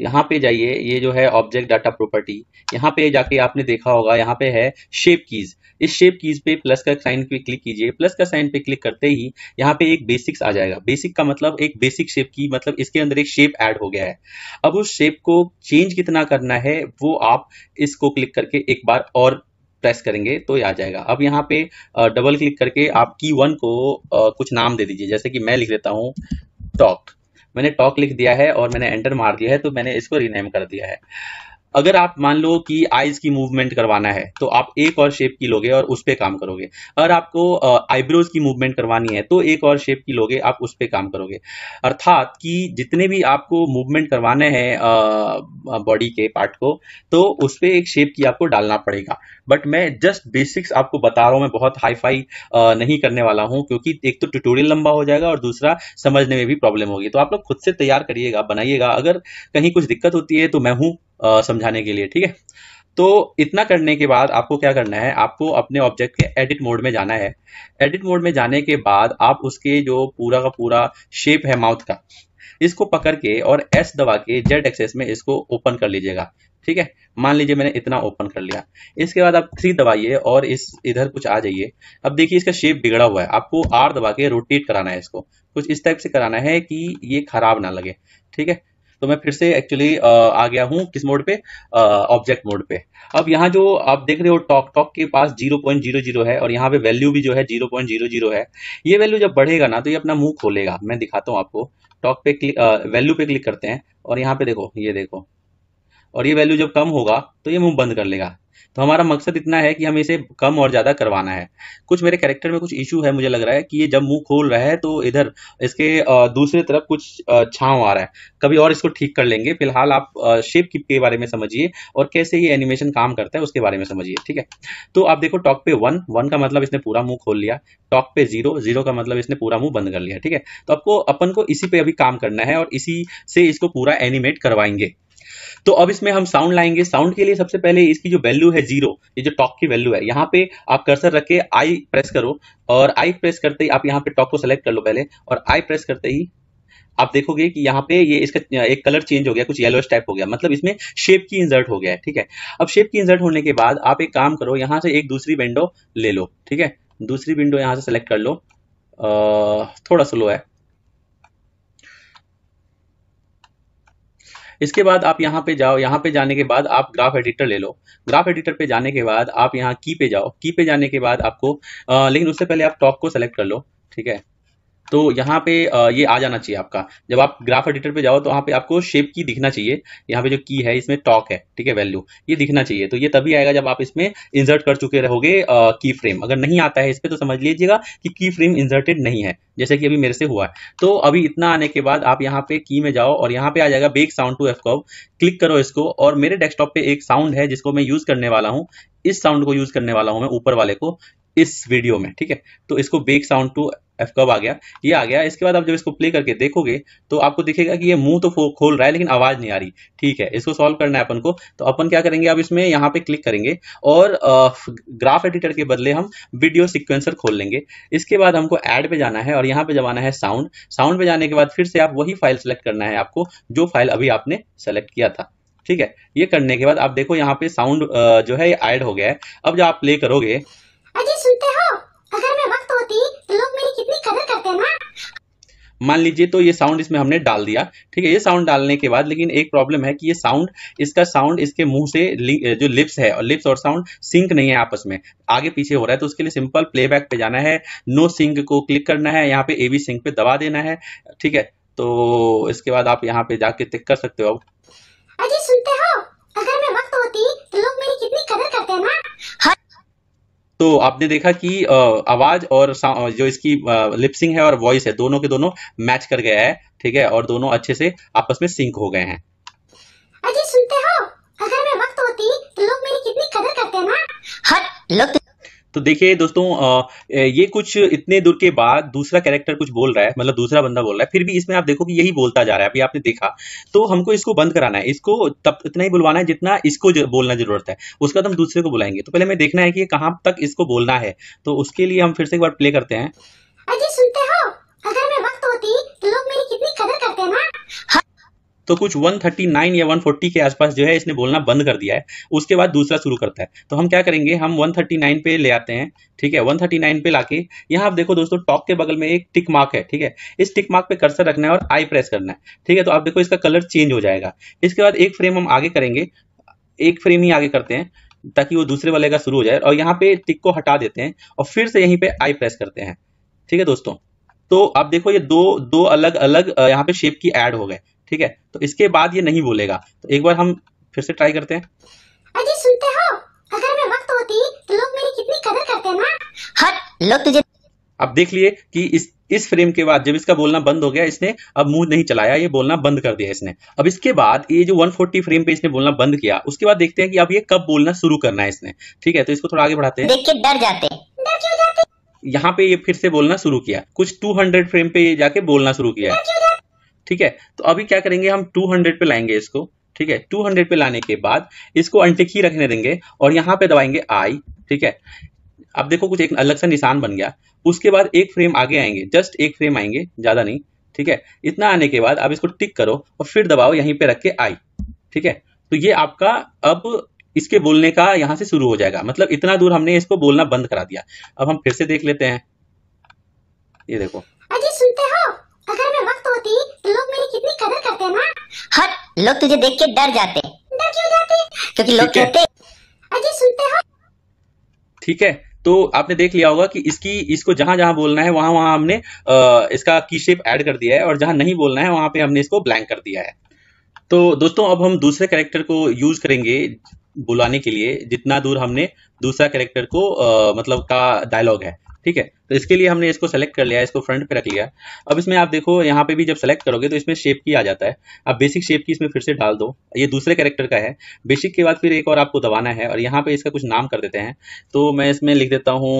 यहाँ पे जाइए ये जो है ऑब्जेक्ट डाटा प्रॉपर्टी यहाँ पे जाके आपने देखा होगा यहाँ पे है शेप कीज इस शेप कीज पे प्लस का साइन पे क्लिक कीजिए प्लस का साइन पे क्लिक करते ही यहाँ पे एक बेसिक्स आ जाएगा बेसिक का मतलब एक बेसिक शेप की मतलब इसके अंदर एक शेप ऐड हो गया है अब उस शेप को चेंज कितना करना है वो आप इसको क्लिक करके एक बार और प्रेस करेंगे तो ये आ जाएगा अब यहाँ पे डबल क्लिक करके आप की वन को कुछ नाम दे दीजिए जैसे कि मैं लिख देता हूँ टॉक मैंने टॉक लिख दिया है और मैंने एंटर मार दिया है तो मैंने इसको रीनेम कर दिया है अगर आप मान लो कि आईज की मूवमेंट करवाना है तो आप एक और शेप की लोगे और उस पर काम करोगे अगर आपको आईब्रोज की मूवमेंट करवानी है तो एक और शेप की लोगे आप उस पर काम करोगे अर्थात कि जितने भी आपको मूवमेंट करवाने हैं बॉडी के पार्ट को तो उस पर एक शेप की आपको डालना पड़ेगा बट मैं जस्ट बेसिक्स आपको बता रहा हूँ मैं बहुत हाई फाई नहीं करने वाला हूँ क्योंकि एक तो ट्यूटोरियल लंबा हो जाएगा और दूसरा समझने में भी प्रॉब्लम होगी तो आप लोग खुद से तैयार करिएगा बनाइएगा अगर कहीं कुछ दिक्कत होती है तो मैं हूँ समझाने के लिए ठीक है तो इतना करने के बाद आपको क्या करना है आपको अपने ऑब्जेक्ट के एडिट मोड में जाना है एडिट मोड में जाने के बाद आप उसके जो पूरा का पूरा शेप है माउथ का इसको पकड़ के और एस दबा के जेड एक्सेस में इसको ओपन कर लीजिएगा ठीक है मान लीजिए मैंने इतना ओपन कर लिया इसके बाद आप थ्री दबाइए और इस इधर कुछ आ जाइए अब देखिए इसका शेप बिगड़ा हुआ है आपको आर दबा के रोटेट कराना है इसको कुछ इस टाइप से कराना है कि ये खराब ना लगे ठीक है तो मैं फिर से एक्चुअली आ गया हूँ किस मोड पे ऑब्जेक्ट मोड पे अब यहाँ जो आप देख रहे हो टॉक टॉक के पास 0.00 है और यहाँ पे वैल्यू भी जो है 0.00 है ये वैल्यू जब बढ़ेगा ना तो ये अपना मुंह खोलेगा मैं दिखाता हूँ आपको टॉक पे क्लिक वैल्यू पे क्लिक करते हैं और यहाँ पे देखो ये देखो और ये वैल्यू जब कम होगा तो ये मुंह बंद कर लेगा तो हमारा मकसद इतना है कि हमें इसे कम और ज़्यादा करवाना है कुछ मेरे कैरेक्टर में कुछ इशू है मुझे लग रहा है कि ये जब मुंह खोल रहा है तो इधर इसके दूसरे तरफ कुछ छाव आ रहा है कभी और इसको ठीक कर लेंगे फिलहाल आप शेप किप के बारे में समझिए और कैसे ये एनिमेशन काम करता है उसके बारे में समझिए ठीक है तो आप देखो टॉक पे वन वन का मतलब इसने पूरा मुंह खोल लिया टॉक पे जीरो जीरो का मतलब इसने पूरा मुंह बंद कर लिया ठीक है तो आपको अपन को इसी पे अभी काम करना है और इसी से इसको पूरा एनिमेट करवाएंगे तो अब इसमें हम साउंड लाएंगे साउंड के लिए सबसे पहले इसकी जो वैल्यू है जीरो ये जो टॉक की वैल्यू है यहाँ पे आप कर्सर रख के आई प्रेस करो और आई प्रेस करते ही आप यहाँ पे टॉक को सेलेक्ट कर लो पहले और आई प्रेस करते ही आप देखोगे कि यहाँ पे ये इसका एक कलर चेंज हो गया कुछ येलोइश टाइप हो गया मतलब इसमें शेप की इंजर्ट हो गया है ठीक है अब शेप की इंजर्ट होने के बाद आप एक काम करो यहाँ से एक दूसरी विंडो ले लो ठीक है दूसरी विंडो यहाँ से सेलेक्ट कर लो आ, थोड़ा स्लो है इसके बाद आप यहाँ पे जाओ यहाँ पे जाने के बाद आप ग्राफ एडिटर ले लो ग्राफ एडिटर पे जाने के बाद आप यहाँ की पे जाओ की पे जाने के बाद आपको आ, लेकिन उससे पहले आप टॉप को सेलेक्ट कर लो ठीक है तो यहाँ पे ये आ जाना चाहिए आपका जब आप ग्राफ एडिटर पे जाओ तो वहाँ पे आपको शेप की दिखना चाहिए यहाँ पे जो की है इसमें टॉक है ठीक है वैल्यू ये दिखना चाहिए तो ये तभी आएगा जब आप इसमें इंसर्ट कर चुके रहोगे की फ्रेम अगर नहीं आता है इस पर तो समझ लीजिएगा कि की फ्रेम इंसर्टेड नहीं है जैसे कि अभी मेरे से हुआ है तो अभी इतना आने के बाद आप यहाँ पे की में जाओ और यहाँ पे आ जाएगा bake sound to F curve click करो इसको और मेरे डेस्कटॉप पे एक साउंड है जिसको मैं यूज करने वाला हूँ इस साउंड को यूज करने वाला हूँ मैं ऊपर वाले को इस वीडियो में ठीक है तो इसको बेक साउंड टू एफ कब आ गया ये आ गया इसके बाद आप जब इसको प्ले करके देखोगे तो आपको दिखेगा कि ये मुंह तो खोल रहा है लेकिन आवाज़ नहीं आ रही ठीक है इसको सॉल्व करना है अपन को तो अपन क्या करेंगे आप इसमें यहाँ पे क्लिक करेंगे और ग्राफ एडिटर के बदले हम वीडियो सिक्वेंसर खोल लेंगे इसके बाद हमको एड पे जाना है और यहाँ पे जमाना है साउंड साउंड पे जाने के बाद फिर से आप वही फाइल सेलेक्ट करना है आपको जो फाइल अभी आपने सेलेक्ट किया था ठीक है ये करने के बाद आप देखो यहाँ पे साउंड जो है ऐड हो गया है अब जब आप प्ले करोगे अजी सुनते हो सकते देना मान लीजिए तो ये साउंड इसमें हमने डाल दिया ठीक है ये साउंड डालने के बाद लेकिन एक प्रॉब्लम है कि ये साउंड इसका साउंड इसके मुंह से जो लिप्स है और लिप्स और साउंड सिंक नहीं है आपस में आगे पीछे हो रहा है तो उसके लिए सिंपल प्लेबैक पे जाना है नो सिंक को क्लिक करना है यहाँ पे ए बी सिंक पे दबा देना है ठीक है तो इसके बाद आप यहाँ पे जाके चेक कर सकते हो अब सुनते हो अगर मैं वक्त होती तो लोग तो आपने देखा कि आवाज और जो इसकी लिपसिंग है और वॉइस है दोनों के दोनों मैच कर गया है ठीक है और दोनों अच्छे से आपस में सिंक हो गए हैं अजी सुनते हो अगर मैं वक्त होती तो लोग मेरी कितनी कदर करते ना हट लोग तो देखिए दोस्तों ये कुछ इतने दूर के बाद दूसरा कैरेक्टर कुछ बोल रहा है मतलब दूसरा बंदा बोल रहा है फिर भी इसमें आप देखो कि यही बोलता जा रहा है अभी आपने देखा तो हमको इसको बंद कराना है इसको तब इतना ही बुलवाना है जितना इसको बोलना जरूरत है उसका तो हम दूसरे को बुलाएंगे तो पहले हमें देखना है कि कहाँ तक इसको बोलना है तो उसके लिए हम फिर से एक बार प्ले करते हैं तो कुछ 139 या 140 के आसपास जो है इसने बोलना बंद कर दिया है उसके बाद दूसरा शुरू करता है तो हम क्या करेंगे हम 139 पे ले आते हैं ठीक है 139 पे लाके यहाँ आप देखो दोस्तों टॉप के बगल में एक टिक मार्क है ठीक है इस टिक मार्क पे कर्सर रखना है और आई प्रेस करना है ठीक है तो आप देखो इसका कलर चेंज हो जाएगा इसके बाद एक फ्रेम हम आगे करेंगे एक फ्रेम ही आगे करते हैं ताकि वो दूसरे वाले का शुरू हो जाए और यहाँ पे टिक को हटा देते हैं और फिर से यहीं पे आई प्रेस करते हैं ठीक है दोस्तों तो आप देखो ये दो दो अलग अलग यहाँ पे शेप की ऐड हो गए ठीक है तो इसके बाद ये नहीं बोलेगा तो एक बार हम फिर से ट्राई करते हैं अजी सुनते हो अगर मैं वक्त होती तो लोग मेरी कितनी कदर करते ना हट लोग तुझे अब देख लिए कि इस इस फ्रेम के बाद जब इसका बोलना बंद हो गया इसने अब मुंह नहीं चलाया ये बोलना बंद कर दिया इसने अब इसके बाद ये जो 140 फ्रेम पे इसने बोलना बंद किया उसके बाद देखते हैं कि अब ये कब बोलना शुरू करना है इसने ठीक है तो इसको थोड़ा आगे बढ़ाते हैं देख के डर जाते यहाँ पे ये फिर से बोलना शुरू किया कुछ टू फ्रेम पे ये जाके बोलना शुरू किया ठीक है तो अभी क्या करेंगे हम 200 पे लाएंगे इसको ठीक है 200 पे लाने के बाद इसको अनटिक ही रखने देंगे और यहाँ पे दबाएंगे आई ठीक है अब देखो कुछ एक अलग सा निशान बन गया उसके बाद एक फ्रेम आगे आएंगे जस्ट एक फ्रेम आएंगे ज़्यादा नहीं ठीक है इतना आने के बाद आप इसको टिक करो और फिर दबाओ यहीं पे रख के आई ठीक है तो ये आपका अब इसके बोलने का यहाँ से शुरू हो जाएगा मतलब इतना दूर हमने इसको बोलना बंद करा दिया अब हम फिर से देख लेते हैं ये देखो हर लोग तुझे देख के डर जाते डर क्यों जाते क्योंकि लोग कहते अजय सुनते हो ठीक है तो आपने देख लिया होगा कि इसकी इसको जहां जहां बोलना है वहां वहां हमने आ, इसका की शेप ऐड कर दिया है और जहां नहीं बोलना है वहां पे हमने इसको ब्लैंक कर दिया है तो दोस्तों अब हम दूसरे कैरेक्टर को यूज करेंगे बुलाने के लिए जितना दूर हमने दूसरा कैरेक्टर को आ, मतलब का डायलॉग है ठीक है तो इसके लिए हमने इसको सेलेक्ट कर लिया इसको फ्रंट पे रख लिया अब इसमें आप देखो यहाँ पे भी जब सेलेक्ट करोगे तो इसमें शेप की आ जाता है आप बेसिक शेप की इसमें फिर से डाल दो ये दूसरे कैरेक्टर का है बेसिक के बाद फिर एक और आपको दबाना है और यहाँ पे इसका कुछ नाम कर देते हैं तो मैं इसमें लिख देता हूँ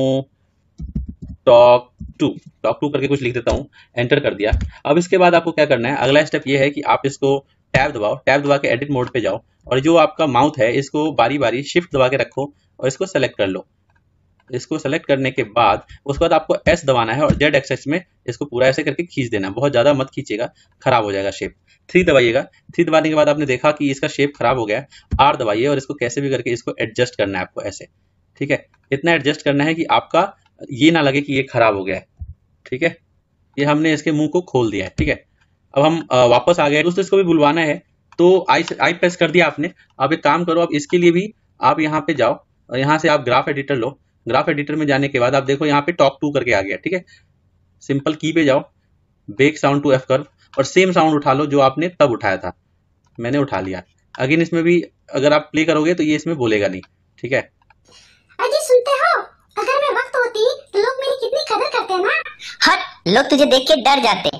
टॉक टू टॉक टू करके कुछ लिख देता हूँ एंटर कर दिया अब इसके बाद आपको क्या करना है अगला स्टेप ये है कि आप इसको टैब दबाओ टैब दबा के एडिट मोड पे जाओ और जो आपका माउथ है इसको बारी बारी शिफ्ट दबा के रखो और इसको सेलेक्ट कर लो इसको सेलेक्ट करने के बाद उसके बाद आपको एस दबाना है और जेड एक्सेस में इसको पूरा ऐसे करके खींच देना बहुत ज़्यादा मत खींचेगा खराब हो जाएगा शेप थ्री दबाइएगा थ्री दबाने के बाद आपने देखा कि इसका शेप खराब हो गया आर दबाइए और इसको कैसे भी करके इसको एडजस्ट करना है आपको ऐसे ठीक है इतना एडजस्ट करना है कि आपका ये ना लगे कि ये खराब हो गया है ठीक है ये हमने इसके मुंह को खोल दिया है ठीक है अब हम वापस आ गए दोस्तों इसको भी बुलवाना है तो आई आई प्रेस कर दिया आपने अब एक काम करो अब इसके लिए भी आप यहाँ पे जाओ और यहाँ से आप ग्राफ एडिटर लो ग्राफ एडिटर में जाने के बाद आप देखो यहाँ पे टॉप टू करके आ गया ठीक है सिंपल की पे जाओ ब्रेक साउंड टू एफ कर और सेम साउंड उठा लो जो आपने तब उठाया था मैंने उठा लिया अगेन इसमें भी अगर आप प्ले करोगे तो ये इसमें बोलेगा नहीं ठीक है अजी सुनते हो अगर मैं वक्त होती तो लोग मेरी कितनी कदर करते ना हट लोग तुझे देख के डर जाते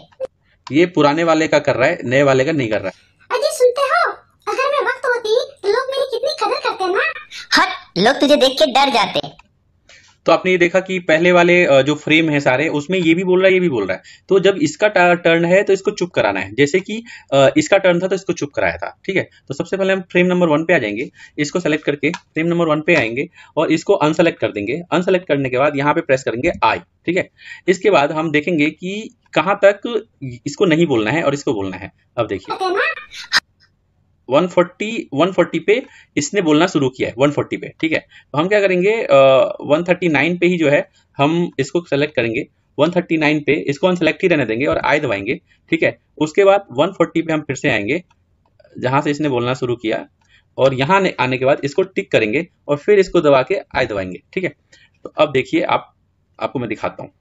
ये पुराने वाले का कर रहा है नए वाले का नहीं कर रहा है अजी सुनते हो अगर मैं वक्त होती तो लोग मेरी कितनी कदर करते ना हट लोग तुझे देख के डर जाते तो आपने ये देखा कि पहले वाले जो फ्रेम है सारे उसमें ये भी बोल रहा है ये भी बोल रहा है तो जब इसका टर्न है तो इसको चुप कराना है जैसे कि इसका टर्न था तो इसको चुप कराया था ठीक है तो सबसे पहले हम फ्रेम नंबर वन पे आ जाएंगे इसको सेलेक्ट करके फ्रेम नंबर वन पे आएंगे और इसको अनसेलेक्ट कर देंगे अनसेलेक्ट करने के बाद यहाँ पे प्रेस करेंगे आई ठीक है इसके बाद हम देखेंगे कि कहाँ तक इसको नहीं बोलना है और इसको बोलना है अब देखिए 140 140 पे इसने बोलना शुरू किया है 140 पे ठीक है तो हम क्या करेंगे uh, 139 पे ही जो है हम इसको सेलेक्ट करेंगे 139 पे इसको हम सेलेक्ट ही रहने देंगे और आय दबाएंगे ठीक है उसके बाद 140 पे हम फिर से आएंगे जहां से इसने बोलना शुरू किया और यहां आने के बाद इसको टिक करेंगे और फिर इसको दबा के आय दबाएंगे ठीक है तो अब देखिए आप आपको मैं दिखाता हूँ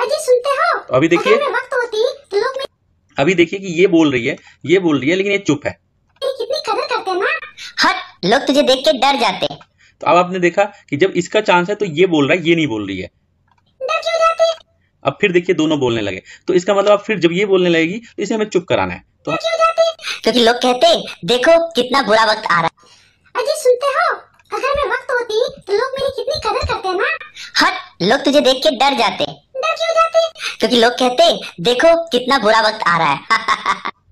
तो अभी देखिए तो अभी देखिए कि ये बोल रही है ये बोल रही है लेकिन ये चुप है लोग तुझे देख के डर जाते तो अब आपने देखा कि जब इसका चांस है तो ये बोल रहा है ये नहीं बोल रही है अब फिर देखिए दोनों बोलने लगे तो इसका मतलब आप फिर जब ये बोलने लगेगी तो इसे हमें चुप कराना है तो क्योंकि लोग कहते देखो कितना बुरा वक्त आ रहा है अजी सुनते हो अगर मैं वक्त होती तो लोग मेरी कितनी कदर करते ना हट लोग तुझे देख के डर जाते डर क्यों जाते क्योंकि लोग कहते देखो कितना बुरा वक्त आ रहा है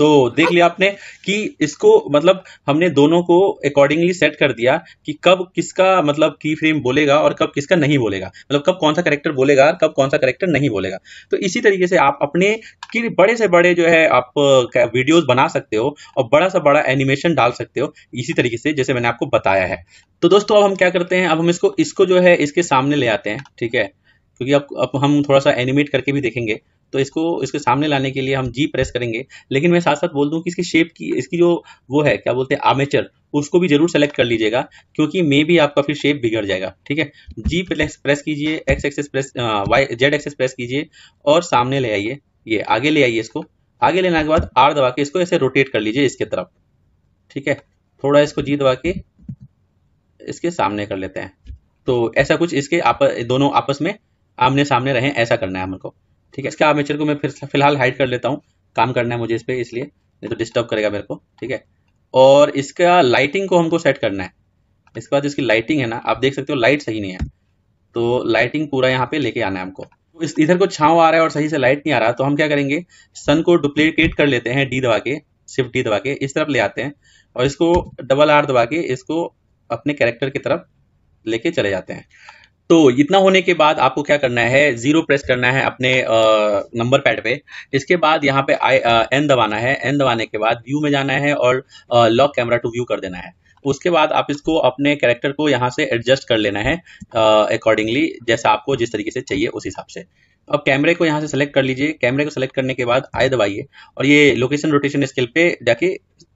तो देख लिया आपने कि इसको मतलब हमने दोनों को अकॉर्डिंगली सेट कर दिया कि कब किसका मतलब की फ्रेम बोलेगा और कब किसका नहीं बोलेगा मतलब कब कौन सा करेक्टर बोलेगा और कब कौन सा करेक्टर नहीं बोलेगा तो इसी तरीके से आप अपने कि बड़े से बड़े जो है आप वीडियोज बना सकते हो और बड़ा सा बड़ा एनिमेशन डाल सकते हो इसी तरीके से जैसे मैंने आपको बताया है तो दोस्तों अब हम क्या करते हैं अब हम इसको इसको जो है इसके सामने ले आते हैं ठीक है क्योंकि अब अब हम थोड़ा सा एनिमेट करके भी देखेंगे तो इसको इसके सामने लाने के लिए हम जी प्रेस करेंगे लेकिन मैं साथ साथ बोल दूं कि इसकी शेप की इसकी जो वो है क्या बोलते हैं आमेचर उसको भी जरूर सेलेक्ट कर लीजिएगा क्योंकि मे भी आपका फिर शेप बिगड़ जाएगा ठीक है जी प्रेस प्रेस कीजिए X axis press Y Z axis press कीजिए और सामने ले आइए ये आगे ले आइए इसको आगे लेने के बाद आर दबा के इसको ऐसे रोटेट कर लीजिए इसके तरफ ठीक है थोड़ा इसको जी दबा के इसके सामने कर लेते हैं तो ऐसा कुछ इसके आप दोनों आपस में आमने सामने रहें ऐसा करना है हमको ठीक है इसके आर्मेचर को मैं फिर फिलहाल हाइड कर लेता हूँ काम करना है मुझे इस पर इसलिए नहीं तो डिस्टर्ब करेगा मेरे को ठीक है और इसका लाइटिंग को हमको सेट करना है इसके बाद इसकी लाइटिंग है ना आप देख सकते हो लाइट सही नहीं है तो लाइटिंग पूरा यहाँ पे लेके आना है हमको इस इधर को छाँव आ रहा है और सही से लाइट नहीं आ रहा तो हम क्या करेंगे सन को डुप्लीकेट कर लेते हैं डी दबा के सिर्फ डी दबा के इस तरफ ले आते हैं और इसको डबल आर दबा के इसको अपने कैरेक्टर की तरफ लेके चले जाते हैं तो इतना होने के बाद आपको क्या करना है जीरो प्रेस करना है अपने नंबर पैड पे इसके बाद यहाँ पे आई एन दबाना है एन दबाने के बाद व्यू में जाना है और लॉक कैमरा टू व्यू कर देना है उसके बाद आप इसको अपने कैरेक्टर को यहाँ से एडजस्ट कर लेना है अकॉर्डिंगली जैसा आपको जिस तरीके से चाहिए उस हिसाब से अब कैमरे को यहाँ से सेलेक्ट कर लीजिए कैमरे को सेलेक्ट करने के बाद आए दबाइए और ये लोकेशन रोटेशन स्केल पे जाके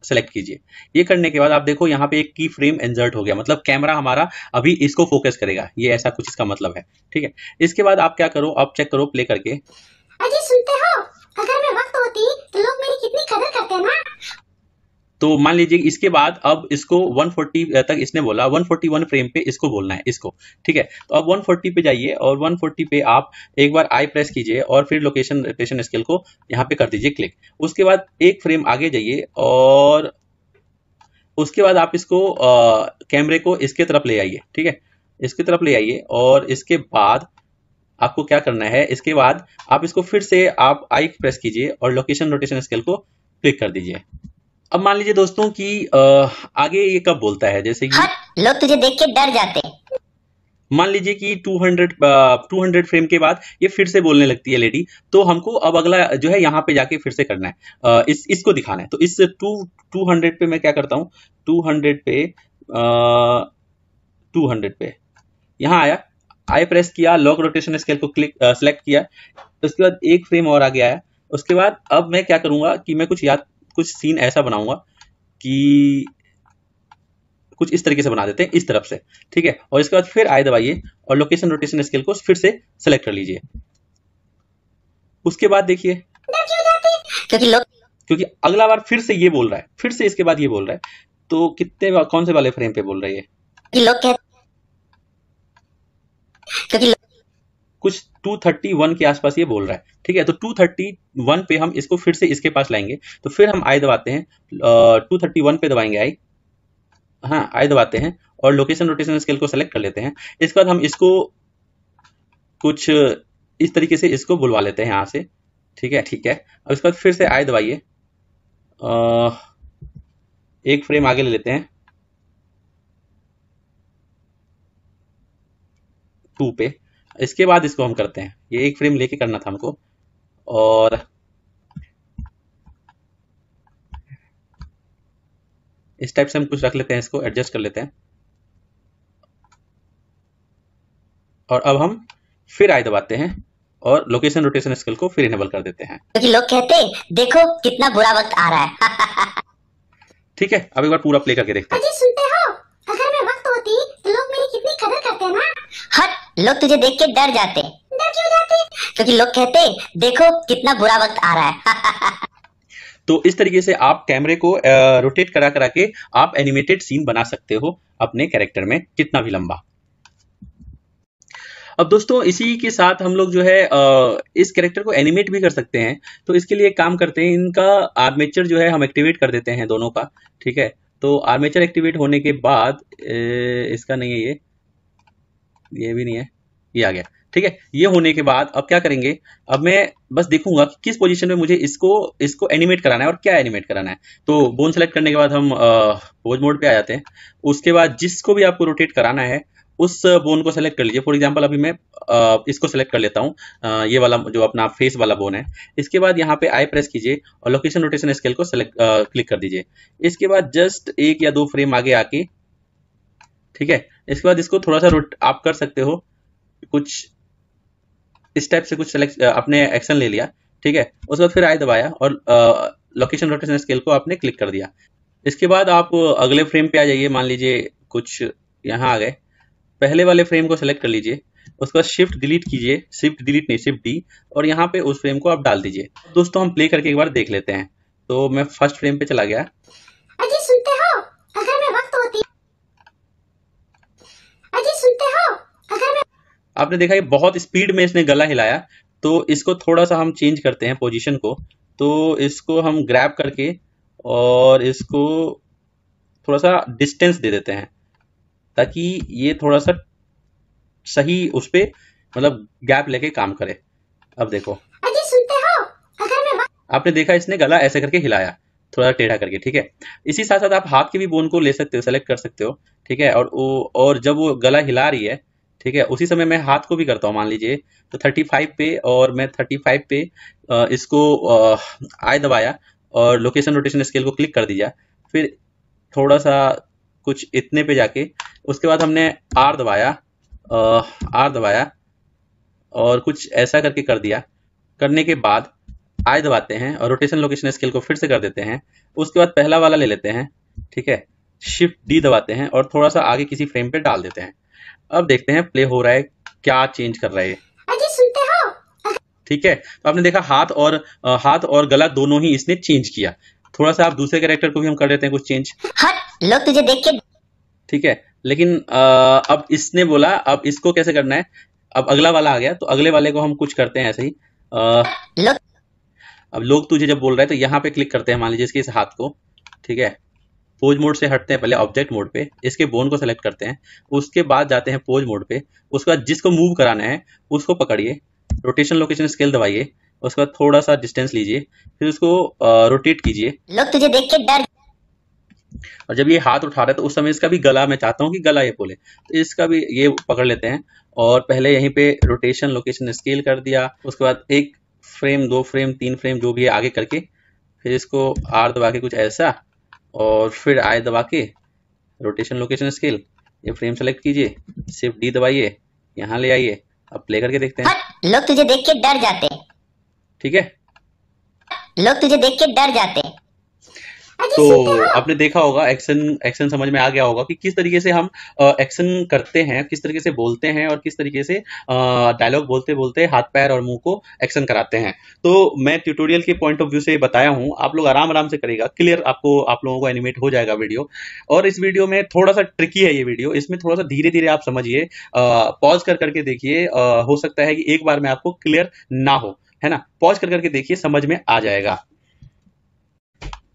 सेलेक्ट कीजिए ये करने के बाद आप देखो यहाँ पे एक की फ्रेम इंजर्ट हो गया मतलब कैमरा हमारा अभी इसको फोकस करेगा ये ऐसा कुछ इसका मतलब है ठीक है इसके बाद आप क्या करो आप चेक करो प्ले करके अजी सुनते हो अगर मैं वक्त होती तो लोग मेरी कितनी कदर करते ना तो मान लीजिए इसके बाद अब इसको 140 तक इसने बोला 141 फ्रेम पे इसको बोलना है इसको ठीक है तो अब 140 पे जाइए और 140 पे आप एक बार आई प्रेस कीजिए और फिर लोकेशन रोटेशन स्केल को यहाँ पे कर दीजिए क्लिक उसके बाद एक फ्रेम आगे जाइए और उसके बाद आप इसको कैमरे को इसके तरफ ले आइए ठीक है इसके तरफ ले आइए और इसके बाद आपको क्या करना है इसके बाद आप इसको फिर से आप आई प्रेस कीजिए और लोकेशन रोटेशन स्केल को क्लिक कर दीजिए अब मान लीजिए दोस्तों कि आगे ये कब बोलता है जैसे कि हाँ, लोग तुझे देख के डर जाते हैं मान लीजिए कि 200 200 फ्रेम के बाद ये फिर से बोलने लगती है लेडी तो हमको अब अगला जो है यहाँ पे जाके फिर से करना है इस इसको दिखाना है तो इस टू 200 पे मैं क्या करता हूँ 200 पे आ, 200 पे यहाँ आया आई प्रेस किया लॉक रोटेशन स्केल को क्लिक सेलेक्ट किया उसके बाद एक फ्रेम और आगे आया उसके बाद अब मैं क्या करूंगा कि मैं कुछ याद कुछ सीन ऐसा बनाऊंगा कि कुछ इस तरीके से बना देते हैं इस तरफ से ठीक है और इसके बाद फिर आए दबाइए और लोकेशन रोटेशन स्केल को फिर से सेलेक्ट कर लीजिए उसके बाद देखिए क्योंकि लो... क्योंकि अगला बार फिर से ये बोल रहा है फिर से इसके बाद ये बोल रहा है तो कितने कौन से वाले फ्रेम पे बोल रही है क्योंकि कुछ 231 के आसपास ये बोल रहा है ठीक है तो 231 पे हम इसको फिर से इसके पास लाएंगे तो फिर हम आई दबाते हैं टू थर्टी वन पे दबाएंगे आई हाँ आई दबाते हैं और लोकेशन रोटेशन स्केल को सेलेक्ट कर लेते हैं इसके बाद हम इसको कुछ इस तरीके से इसको बुलवा लेते हैं यहाँ से ठीक है ठीक है अब इसके बाद फिर से आई दबाइए एक फ्रेम आगे ले लेते हैं टू पे इसके बाद इसको हम करते हैं ये एक फ्रेम लेके करना था हमको और इस टाइप से हम कुछ रख लेते हैं इसको एडजस्ट कर लेते हैं और अब हम फिर आई दबाते हैं और लोकेशन रोटेशन स्किल को फिर इनेबल कर देते हैं क्योंकि लोग कहते हैं देखो कितना बुरा वक्त आ रहा है ठीक है अब एक बार पूरा प्ले करके देखते हैं लोग तुझे देख के डर जाते डर क्यों जाते क्योंकि लोग कहते देखो कितना बुरा वक्त आ रहा है तो इस तरीके से आप कैमरे को रोटेट करा करा के आप एनिमेटेड सीन बना सकते हो अपने कैरेक्टर में कितना भी लंबा अब दोस्तों इसी के साथ हम लोग जो है इस कैरेक्टर को एनिमेट भी कर सकते हैं तो इसके लिए काम करते हैं इनका आर्मेचर जो है हम एक्टिवेट कर देते हैं दोनों का ठीक है तो आर्मेचर एक्टिवेट होने के बाद इसका नहीं है ये ये भी नहीं है ये आ गया ठीक है ये होने के बाद अब क्या करेंगे अब मैं बस देखूंगा कि किस पोजीशन में मुझे इसको इसको एनिमेट कराना है और क्या एनिमेट कराना है तो बोन सेलेक्ट करने के बाद हम पोज मोड पे आ जाते हैं उसके बाद जिसको भी आपको रोटेट कराना है उस बोन को सेलेक्ट कर लीजिए फॉर एग्जाम्पल अभी मैं इसको सेलेक्ट कर लेता हूँ ये वाला जो अपना फेस वाला बोन है इसके बाद यहाँ पे आई प्रेस कीजिए और लोकेशन रोटेशन स्केल को सेलेक्ट क्लिक कर दीजिए इसके बाद जस्ट एक या दो फ्रेम आगे आके ठीक है इसके बाद इसको थोड़ा सा रोट आप कर सकते हो कुछ इस टाइप से कुछ सेलेक्ट आपने एक्शन ले लिया ठीक है उसके बाद फिर आई दबाया और लोकेशन रोटेशन स्केल को आपने क्लिक कर दिया इसके बाद आप अगले फ्रेम पे आ जाइए मान लीजिए कुछ यहाँ आ गए पहले वाले फ्रेम को सेलेक्ट कर लीजिए उसके बाद शिफ्ट डिलीट कीजिए शिफ्ट डिलीट नहीं शिफ्ट डी और यहाँ पे उस फ्रेम को आप डाल दीजिए दोस्तों हम प्ले करके एक बार देख लेते हैं तो मैं फर्स्ट फ्रेम पे चला गया आपने देखा ये बहुत स्पीड में इसने गला हिलाया तो इसको थोड़ा सा हम चेंज करते हैं पोजीशन को तो इसको हम ग्रैब करके और इसको थोड़ा सा डिस्टेंस दे देते हैं ताकि ये थोड़ा सा सही उस पर मतलब गैप लेके काम करे अब देखो सुनते हो अगर मैं आपने देखा इसने गला ऐसे करके हिलाया थोड़ा टेढ़ा करके ठीक है इसी साथ साथ आप हाथ के भी बोन को ले सकते हो सेलेक्ट कर सकते हो ठीक है और वो और जब वो गला हिला रही है ठीक है उसी समय मैं हाथ को भी करता हूँ मान लीजिए तो 35 पे और मैं 35 पे इसको आय दबाया और लोकेशन रोटेशन स्केल को क्लिक कर दिया फिर थोड़ा सा कुछ इतने पे जाके उसके बाद हमने आर दबाया आर दबाया और कुछ ऐसा करके कर दिया करने के बाद आय दबाते हैं और रोटेशन लोकेशन स्केल को फिर से कर देते हैं उसके बाद पहला वाला ले लेते हैं ठीक है शिफ्ट डी दबाते हैं और थोड़ा सा आगे किसी फ्रेम पे डाल देते हैं अब देखते हैं प्ले हो रहा है क्या चेंज कर रहा है ठीक है तो आपने देखा हाथ और आ, हाथ और गला दोनों ही इसने चेंज किया थोड़ा सा आप दूसरे कैरेक्टर को भी हम कर देते हैं कुछ चेंज हट लोग तुझे देख के ठीक है लेकिन आ, अब इसने बोला अब इसको कैसे करना है अब अगला वाला आ गया तो अगले वाले को हम कुछ करते हैं ऐसे ही आ, लो... अब लोग तुझे जब बोल रहे हैं तो यहाँ पे क्लिक करते हैं मान लीजिए इसके इस हाथ को ठीक है पोज मोड से हटते हैं पहले ऑब्जेक्ट मोड पे इसके बोन को सेलेक्ट करते हैं उसके बाद जाते हैं पोज मोड पे उसके बाद जिसको मूव कराना है उसको पकड़िए रोटेशन लोकेशन स्केल दबाइए उसके बाद थोड़ा सा डिस्टेंस लीजिए फिर उसको रोटेट कीजिए लोग तुझे देख के डर और जब ये हाथ उठा रहे तो उस समय इसका भी गला मैं चाहता हूँ कि गला ये बोले तो इसका भी ये पकड़ लेते हैं और पहले यहीं पे रोटेशन लोकेशन स्केल कर दिया उसके बाद एक फ्रेम दो फ्रेम तीन फ्रेम जो भी है आगे करके फिर इसको आर दबा के कुछ ऐसा और फिर आए दबा के रोटेशन लोकेशन स्केल ये फ्रेम सेलेक्ट कीजिए सिर्फ डी दबाइए यहाँ ले आइए अब प्ले करके देखते हैं हाँ, लोग तुझे देख के डर जाते ठीक है लोग तुझे देख के डर जाते तो आपने देखा होगा एक्शन एक्शन समझ में आ गया होगा कि किस तरीके से हम एक्शन करते हैं किस तरीके से बोलते हैं और किस तरीके से डायलॉग बोलते बोलते हाथ पैर और मुंह को एक्शन कराते हैं तो मैं ट्यूटोरियल के पॉइंट ऑफ व्यू से बताया हूँ आप लोग आराम आराम से करेगा क्लियर आपको आप लोगों को एनिमेट हो जाएगा वीडियो और इस वीडियो में थोड़ा सा ट्रिकी है ये वीडियो इसमें थोड़ा सा धीरे धीरे आप समझिए पॉज कर करके देखिए हो सकता है कि एक बार में आपको क्लियर ना हो है ना पॉज कर करके देखिए समझ में आ जाएगा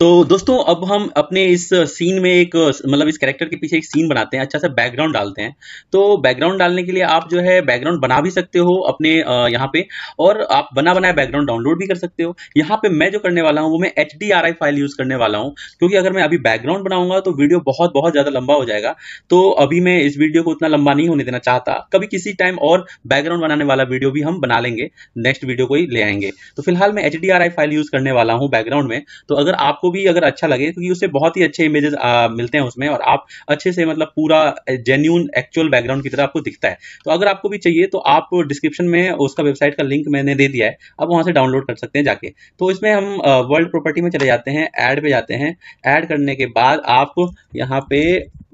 तो दोस्तों अब हम अपने इस सीन में एक मतलब इस कैरेक्टर के पीछे एक सीन बनाते हैं अच्छा सा बैकग्राउंड डालते हैं तो बैकग्राउंड डालने के लिए आप जो है बैकग्राउंड बना भी सकते हो अपने यहाँ पे और आप बना बनाया बैकग्राउंड डाउनलोड भी कर सकते हो यहाँ पे मैं जो करने वाला हूँ वो मैं एच फाइल यूज़ करने वाला हूँ क्योंकि अगर मैं अभी बैकग्राउंड बनाऊंगा तो वीडियो बहुत बहुत ज़्यादा लंबा हो जाएगा तो अभी मैं इस वीडियो को उतना लंबा नहीं होने देना चाहता कभी किसी टाइम और बैकग्राउंड बनाने वाला वीडियो भी हम बना लेंगे नेक्स्ट वीडियो को ही ले आएंगे तो फिलहाल मैं एच फाइल यूज़ करने वाला हूँ बैकग्राउंड में तो अगर आपको भी अगर अच्छा लगे क्योंकि तो उससे बहुत ही अच्छे इमेजेस मिलते हैं उसमें और आप अच्छे से मतलब पूरा जेन्यून एक्चुअल बैकग्राउंड की तरह आपको दिखता है तो अगर आपको भी चाहिए तो आप डिस्क्रिप्शन में उसका वेबसाइट का लिंक मैंने दे दिया है आप वहाँ से डाउनलोड कर सकते हैं जाके तो इसमें हम वर्ल्ड प्रॉपर्टी में चले जाते हैं ऐड पे जाते हैं ऐड करने के बाद आप यहाँ पे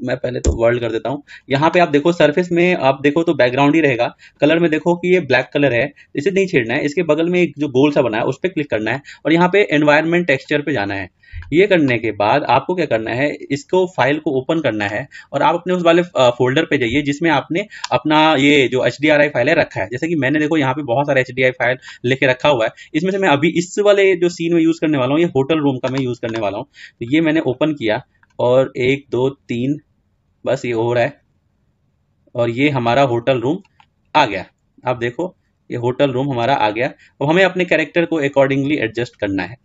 मैं पहले तो वर्ल्ड कर देता हूँ यहाँ पे आप देखो सरफेस में आप देखो तो बैकग्राउंड ही रहेगा कलर में देखो कि ये ब्लैक कलर है इसे नहीं छेड़ना है इसके बगल में एक जो गोल सा बना है उस पर क्लिक करना है और यहाँ पे एनवायरमेंट टेक्सचर पे जाना है ये करने के बाद आपको क्या करना है इसको फाइल को ओपन करना है और आप अपने उस वाले फोल्डर पे जाइए जिसमें आपने अपना ये जो एच फाइल है रखा है जैसे कि मैंने देखो यहाँ पे बहुत सारे एच फाइल लेके रखा हुआ है इसमें से मैं अभी इस वाले जो सीन में यूज़ करने वाला हूँ ये होटल रूम का मैं यूज़ करने वाला हूँ तो ये मैंने ओपन किया और एक दो तीन बस ये हो रहा है और ये हमारा होटल रूम आ गया आप देखो ये होटल रूम हमारा आ गया अब हमें अपने कैरेक्टर को अकॉर्डिंगली एडजस्ट करना है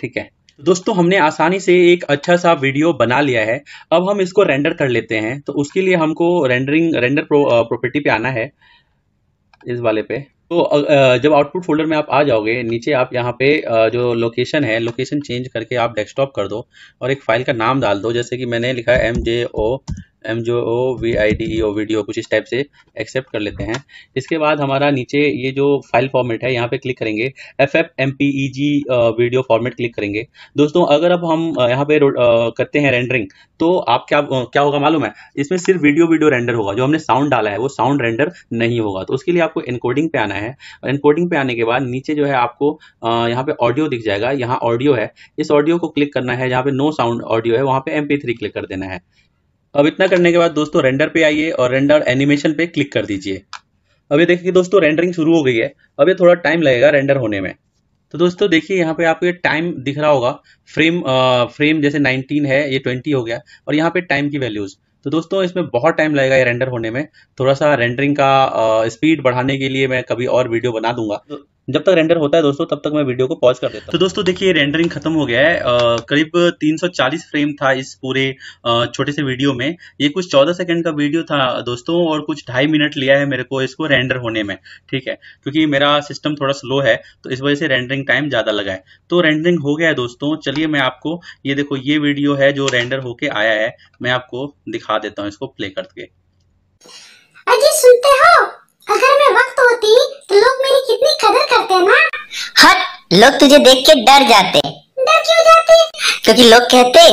ठीक है दोस्तों हमने आसानी से एक अच्छा सा वीडियो बना लिया है अब हम इसको रेंडर कर लेते हैं तो उसके लिए हमको रेंडरिंग रेंडर प्रॉपर्टी पे आना है इस वाले पे तो जब आउटपुट फोल्डर में आप आ जाओगे नीचे आप यहाँ पे जो लोकेशन है लोकेशन चेंज करके आप डेस्कटॉप कर दो और एक फाइल का नाम डाल दो जैसे कि मैंने लिखा है एम जे ओ एम जो O V I D E O V D O कुछ इस टाइप से एक्सेप्ट कर लेते हैं इसके बाद हमारा नीचे ये जो फाइल फॉर्मेट है यहाँ पे क्लिक करेंगे F F M P E G video format click करेंगे दोस्तों अगर अब हम यहाँ पे करते हैं रेंडरिंग तो आप क्या क्या होगा मालूम है इसमें सिर्फ वीडियो वीडियो रेंडर होगा जो हमने साउंड डाला है वो साउंड रेंडर नहीं होगा तो उसके लिए आपको इनकोडिंग पे आना है इनकोडिंग पे आने के बाद नीचे जो है आपको यहाँ पे ऑडियो दिख जाएगा यहाँ ऑडियो है इस ऑडियो को क्लिक करना है जहाँ पे नो साउंड ऑडियो है वहाँ पे एम क्लिक कर देना है अब इतना करने के बाद दोस्तों रेंडर पे आइए और रेंडर एनिमेशन पे क्लिक कर दीजिए अब ये देखिए दोस्तों रेंडरिंग शुरू हो गई है अब ये थोड़ा टाइम लगेगा रेंडर होने में तो दोस्तों देखिए यहाँ पे आपको ये टाइम दिख रहा होगा फ्रेम आ, फ्रेम जैसे 19 है ये 20 हो गया और यहाँ पे टाइम की वैल्यूज़ तो दोस्तों इसमें बहुत टाइम लगेगा ये रेंडर होने में थोड़ा सा रेंडरिंग का स्पीड बढ़ाने के लिए मैं कभी और वीडियो बना दूंगा तो जब तक रेंडर होता है दोस्तों तब तक मैं वीडियो को पॉज कर देता हूँ तो दोस्तों देखिए रेंडरिंग खत्म हो गया है करीब 340 फ्रेम था इस पूरे छोटे से वीडियो में ये कुछ 14 सेकंड का वीडियो था दोस्तों और कुछ ढाई मिनट लिया है मेरे को इसको रेंडर होने में ठीक है क्योंकि मेरा सिस्टम थोड़ा स्लो है तो इस वजह से रेंडरिंग टाइम ज़्यादा लगा है तो रेंडरिंग हो गया है दोस्तों चलिए मैं आपको ये देखो ये वीडियो है जो रेंडर होके आया है मैं आपको दिखा देता हूँ इसको प्ले करके सुनते हो अगर मैं होती तो लोग मेरी कितनी कदर करते ना हट हाँ, लोग तुझे देख के डर जाते डर क्यों जाते क्योंकि लोग कहते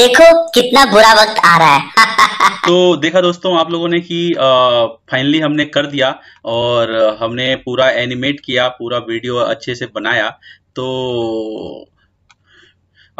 देखो कितना बुरा वक्त आ रहा है तो देखा दोस्तों आप लोगों ने कि फाइनली हमने कर दिया और हमने पूरा एनिमेट किया पूरा वीडियो अच्छे से बनाया तो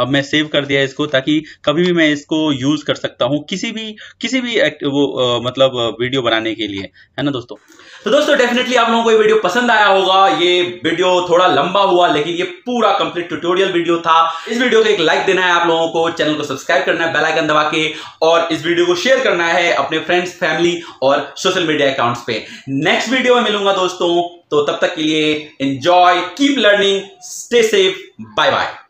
अब मैं सेव कर दिया इसको ताकि कभी भी मैं इसको यूज कर सकता हूँ किसी भी किसी भी वो आ, मतलब वीडियो बनाने के लिए है ना दोस्तों तो दोस्तों डेफिनेटली आप लोगों को ये वीडियो पसंद आया होगा ये वीडियो थोड़ा लंबा हुआ लेकिन ये पूरा कंप्लीट ट्यूटोरियल वीडियो था इस वीडियो को एक लाइक देना है आप लोगों को चैनल को सब्सक्राइब करना है बेलाइकन दबा के और इस वीडियो को शेयर करना है अपने फ्रेंड्स फैमिली और सोशल मीडिया अकाउंट्स पे नेक्स्ट वीडियो में मिलूंगा दोस्तों तो तब तक के लिए enjoy keep learning stay safe bye bye